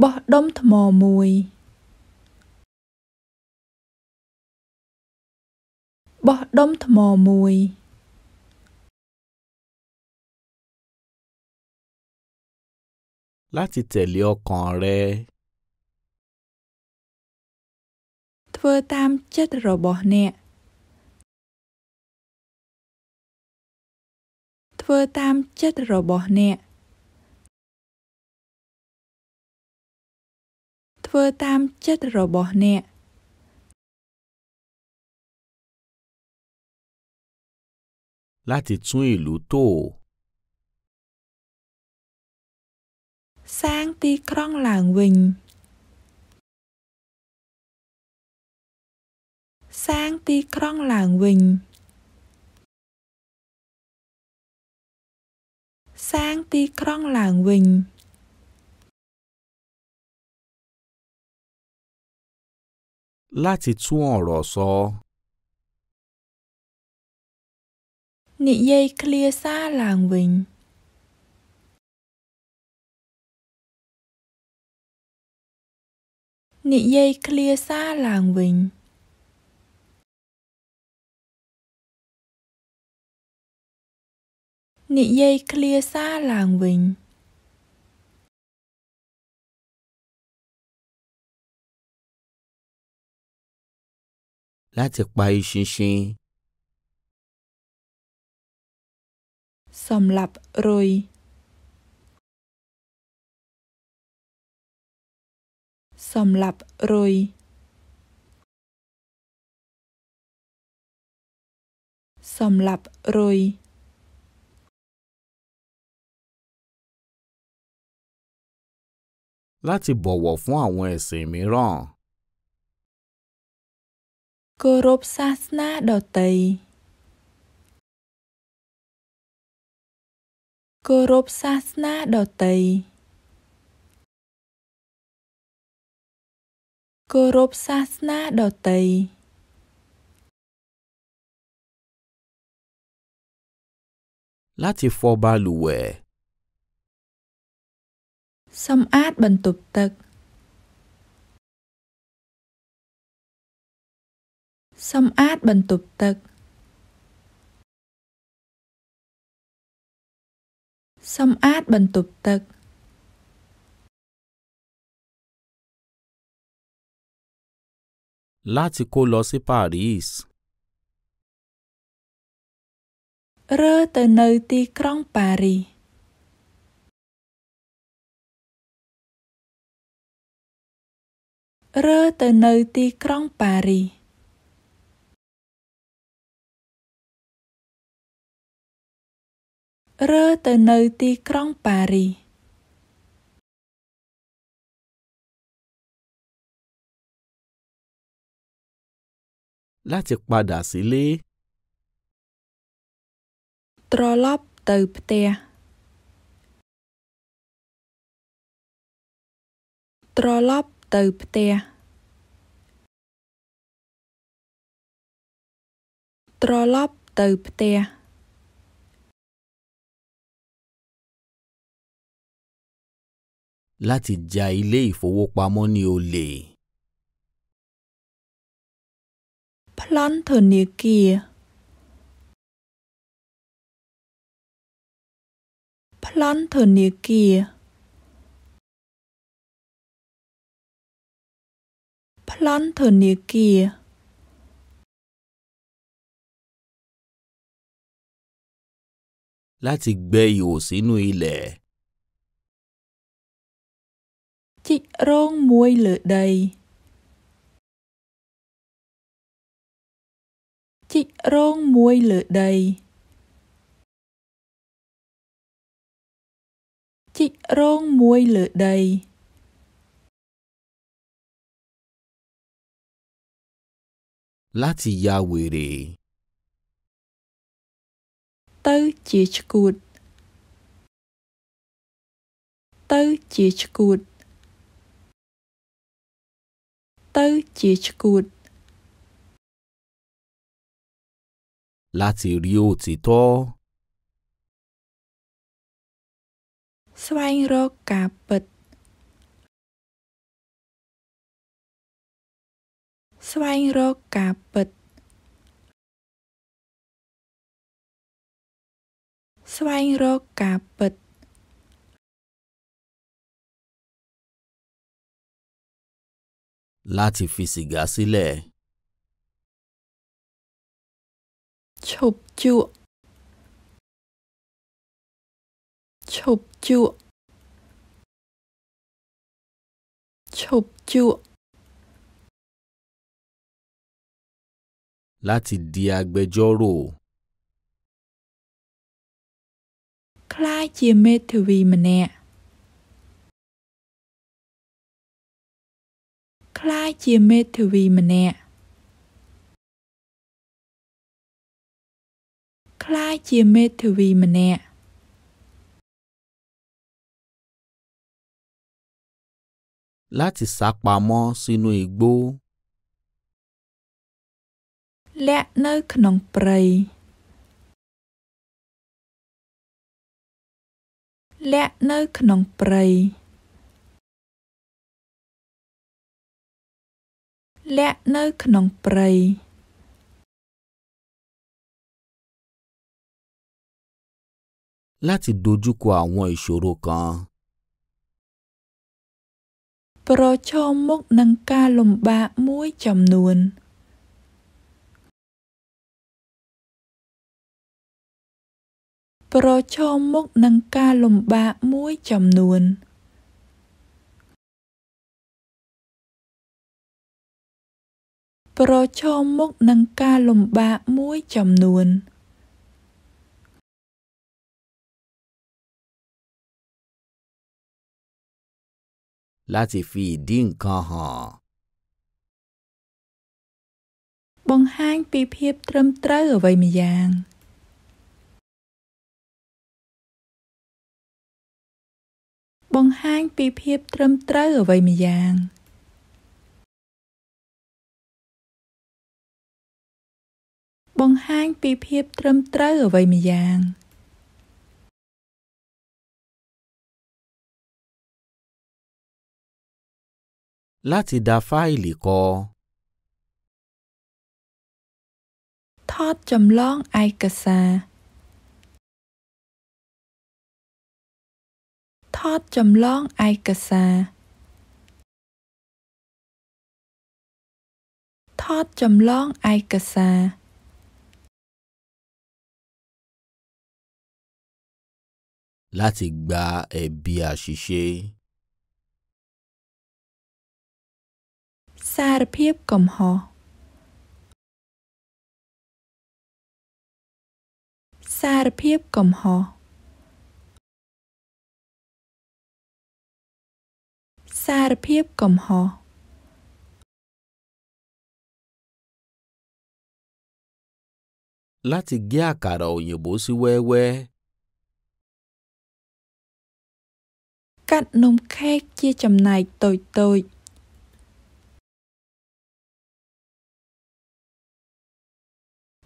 bọ́ dọ́m tmọ̀ mùi. bọ́ đống thmò mùi. Láti tẹ̀lé ọkàn rẹ. ធ្វើតាមចិត្តរបស់អ្នក ធ្វើតាមចិត្តរបស់អ្នកធ្វើតាមចិត្តរបស់អ្នក láti tún ìlú tò. សាងទីក្រុងឡើងវិញ Sang sang ti ti làng làng vinh, សាងទីក្រុងឡើងវិញសាងទីក្រុងឡើងវិញ láti tún ọ̀rọ̀ sọ. Nị dây clear xa làng vinh, Nị dây clear xa làng vinh. นิยายเคลียซาลางวิงและจากไปชิชิสำหรับรยสำหรับรยสำหรับรย láti bọ̀wọ̀ fún àwọn ẹ̀sìn mìíràn. Kó rọ́p sásná dọ̀tẹ̀ sasna Kó rọ́p sásná dọ̀tẹ̀ yìí. Kó rọ́p sásná Láti fọ balùwẹ̀. សម្អាត បន្ទប់ទឹក សម្អាត បន្ទប់ទឹកសម្អាតបន្ទប់ទឹកឡាទីកូឡូសេប៉ារីសរើទៅនៅទីក្រុងប៉ារីសរើទៅនៅទីក្រុងប៉ារីសរើទៅនៅទីក្រុងប៉ារីសឡាជិកបាដាស៊ីលីត្រឡប់ទៅផ្ទះត្រឡប់ទៅផ្ទះត្រឡប់ទៅផ្ទះ láti já ilé ìfowópamọ́ ní olè. ប្លន់ធនាគារប្លន់ធនាគារប្លន់ធនាគារ láti gbẹ́ ihò sínú ilẹ̀. ជីករងមួយលើដីជីករងមួយលើដីជីករងមួយលើដីឡាជីយ៉ាវេរេទៅជាឆ្កួត ទៅជាឆ្កួត ទៅជាឆ្កួតឡាជីរីយោជីតោស្វែងរកការពិតสวายโรคกาเปิดสวายโรคกาเปิดลาติฟิสิกาสิเลฉบจุฉบจุฉบจุ láti di agbẹjọ́rò. ក្លាយជាមេធាវីម្នាក់ក្លាយជាមេធាវីម្នាក់ក្លាយជាមេធាវីម្នាក់ láti sá pamọ́ sínú igbó. លាក់នៅក្នុងព្រៃលាក់នៅក្នុងព្រៃលាក់នៅក្នុងព្រៃ láti dojú kọ àwọn ìṣòro kan. ប្រឈមមុខនឹង ការលំបាកមួយ ចំនួន។ប្រឈមមុខនឹងការលំបាកមួយចំនួន។ Th ប្រឈមមុខនឹងការលំបាកមួយ ចំនួន láti fi ìdí nǹkan hàn បង្ហាញពីភាព ត្រឹមត្រូវអ្វីម្យ៉ាង។បង្ហាញពីភាពត្រឹមត្រូវអ្វីម្យ៉ាង។បង្ហាញពីភាពត្រឹមត្រូវអ្វីម្យ៉ាង láti dá fáìlì kọ ថតចម្លងឯកសារថតចម្លងឯកសារ ថតចម្លងឯកសារ láti gba ẹ̀bi àṣìṣe. សារភាពកំហុសសារភាពកំហុសសារភាពកំហុស láti gé àkàrà òyìnbó sí wẹ́wẹ́. កាត់នំខេក ជា ចំណែកតូចតូច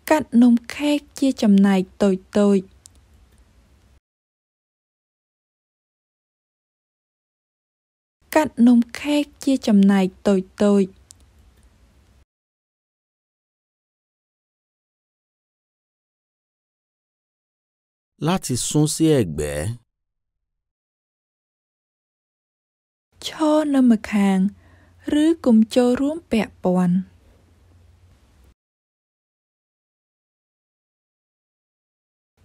កាត់នំខេក ជា ចំណែកតូចតូច។កាត់នំខេកជាចំណែកតូចៗ láti sún sí ẹ̀gbẹ́. ឈរនៅម្ខាងឬកុំចូលរួមពាក់ព័ន្ធ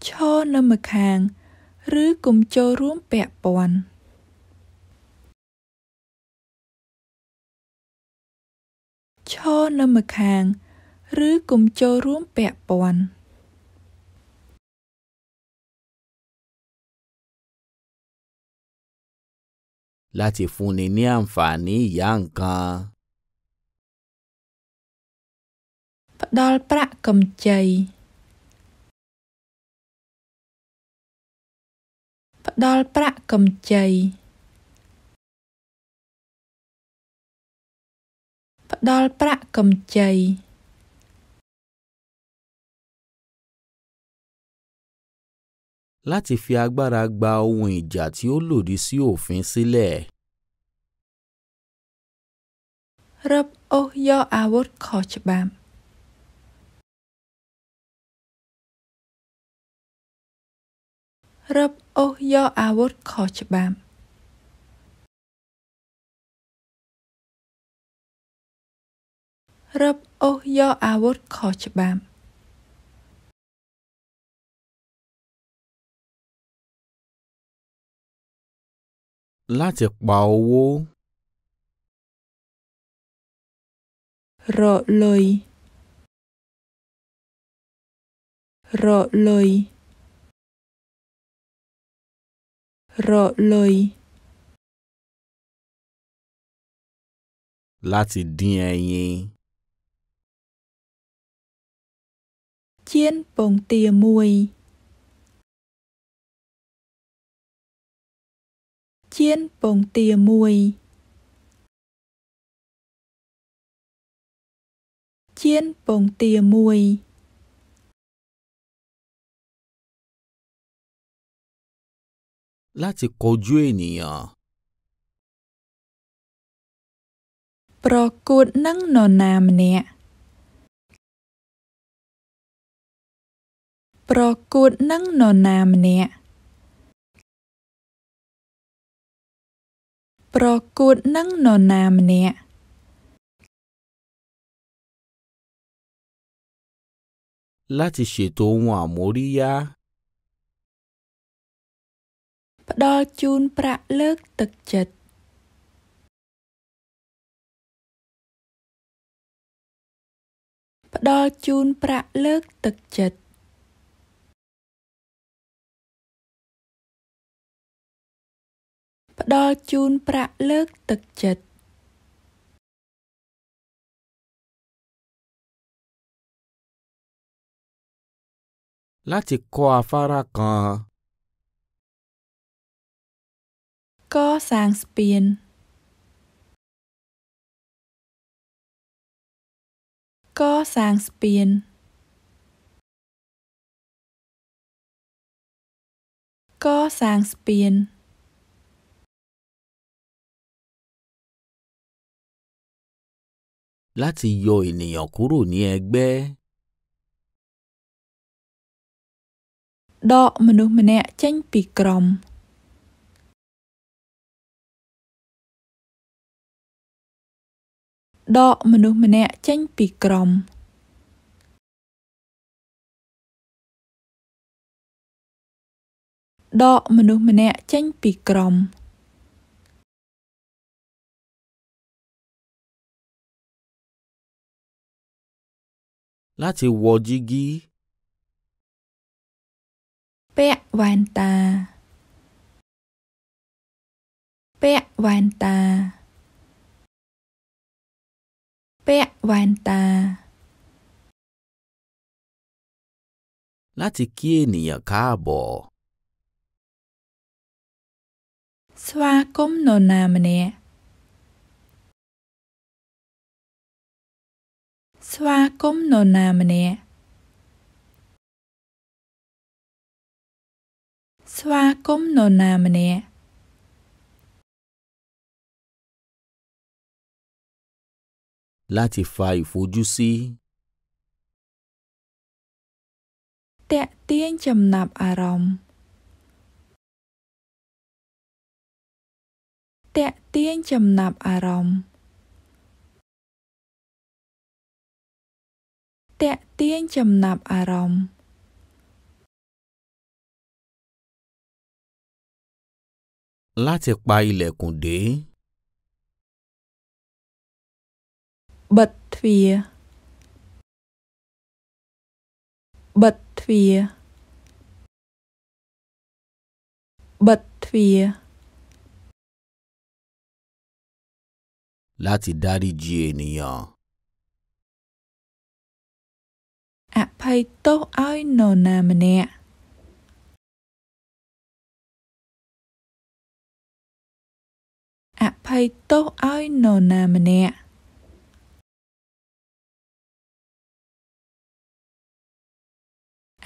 ឈរនៅម្ខាងឬកុំចូលរួមពាក់ព័ន្ធឈរនៅម្ខាង ឬកុំចូលរួមពាក់ព័ន្ធឡាទីហ្វូនីនីអាំហ្វានីយ៉ាងកាផ្ដល់ប្រាក់កម្ចីផ្ដល់ប្រាក់កម្ចីដល់ ប្រាក់កម្ចី láti fi agbára gba ohun ìjà tí ó lòdì sí òfin sílẹ̀. របអូសយកអាវុធខុសច្បាប់របអូសយកអាវុធខុសច្បាប់រឹបអូសយកអាវុធខុសច្បាប់ឡាជាបោវរលុយរលុយរលុយឡាជាឌីអេចៀនពងទាមួយចៀនពងទាមួយចៀនពងទាមួយ láti kojú ènìyàn ប្រកួតនឹងនរណាម្នាក់ប្រកួតនឹងនរណាម្នាក់ប្រកួតនឹងនរណាម្នាក់ láti ṣètò ohun àmóríyá ផ្ដល់ជូនប្រាក់លើកទឹកចិត្តផ្ដល់ជូនប្រាក់លើកទឹកចិត្តផ្ដល់ជូន ប្រាក់លើកទឹកចិត្ត láti kọ́ afárá kan. កសាងស្ពានកសាងស្ពានកសាងស្ពាន láti yọ ènìyàn kúrò ní ẹgbẹ́. ដកមនុស្សម្នាក់ចេញពីក្រុមដកមនុស្សម្នាក់ចេញពីក្រុមដកមនុស្សម្នាក់ចេញពីក្រុម láti wọ jígí. ពាក់វ៉ែនតាពាក់វ៉ែនតាពាក់វ៉ែនតា láti kí ènìyàn káàbọ̀. ស្វាគមន៍នរណាម្នាក់ស្វាគមន៍នរណាម្នាក់ស្វាគមន៍នរណាម្នាក់ láti fa ìfojúsí តាក់ទាញចំណាប់ អារម្មណ៍តាក់ទាញចំណាប់ អារម្មណ៍តាក់ទាញចំណាប់អារម្មណ៍ឡាជាបាយលេគុនឌីបិទទ្វារបិទទ្វារបិទទ្វារ láti dáríji ènìyàn. អភ័យទោសឲ្យនរណាម្នាក់អភ័យទោសឲ្យនរណាម្នាក់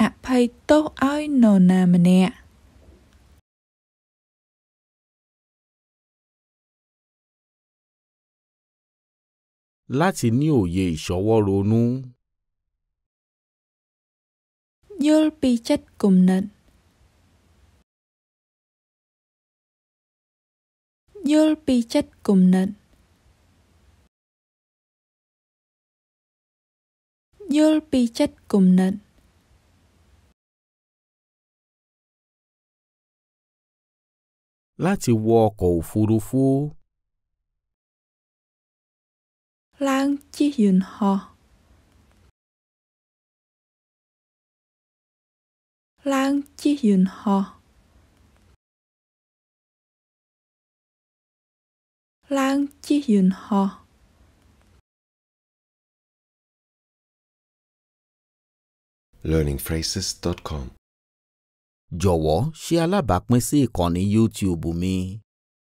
អភ័យទោសឲ្យនរណាម្នាក់ láti ní òye ìṣọwọ́ ronú យល់ពីចិត្តគំនិតយល់ពីចិត្តគំនិតយល់ពីចិត្តគំនិត láti wọ ọkọ̀ òfurufú. ឡើងជិះយន្តហោះล้างจิยุนหอล้างจิยุนหอ learningphrases.com จอวอชิอาลาบักเมซี่คอนใน YouTube มี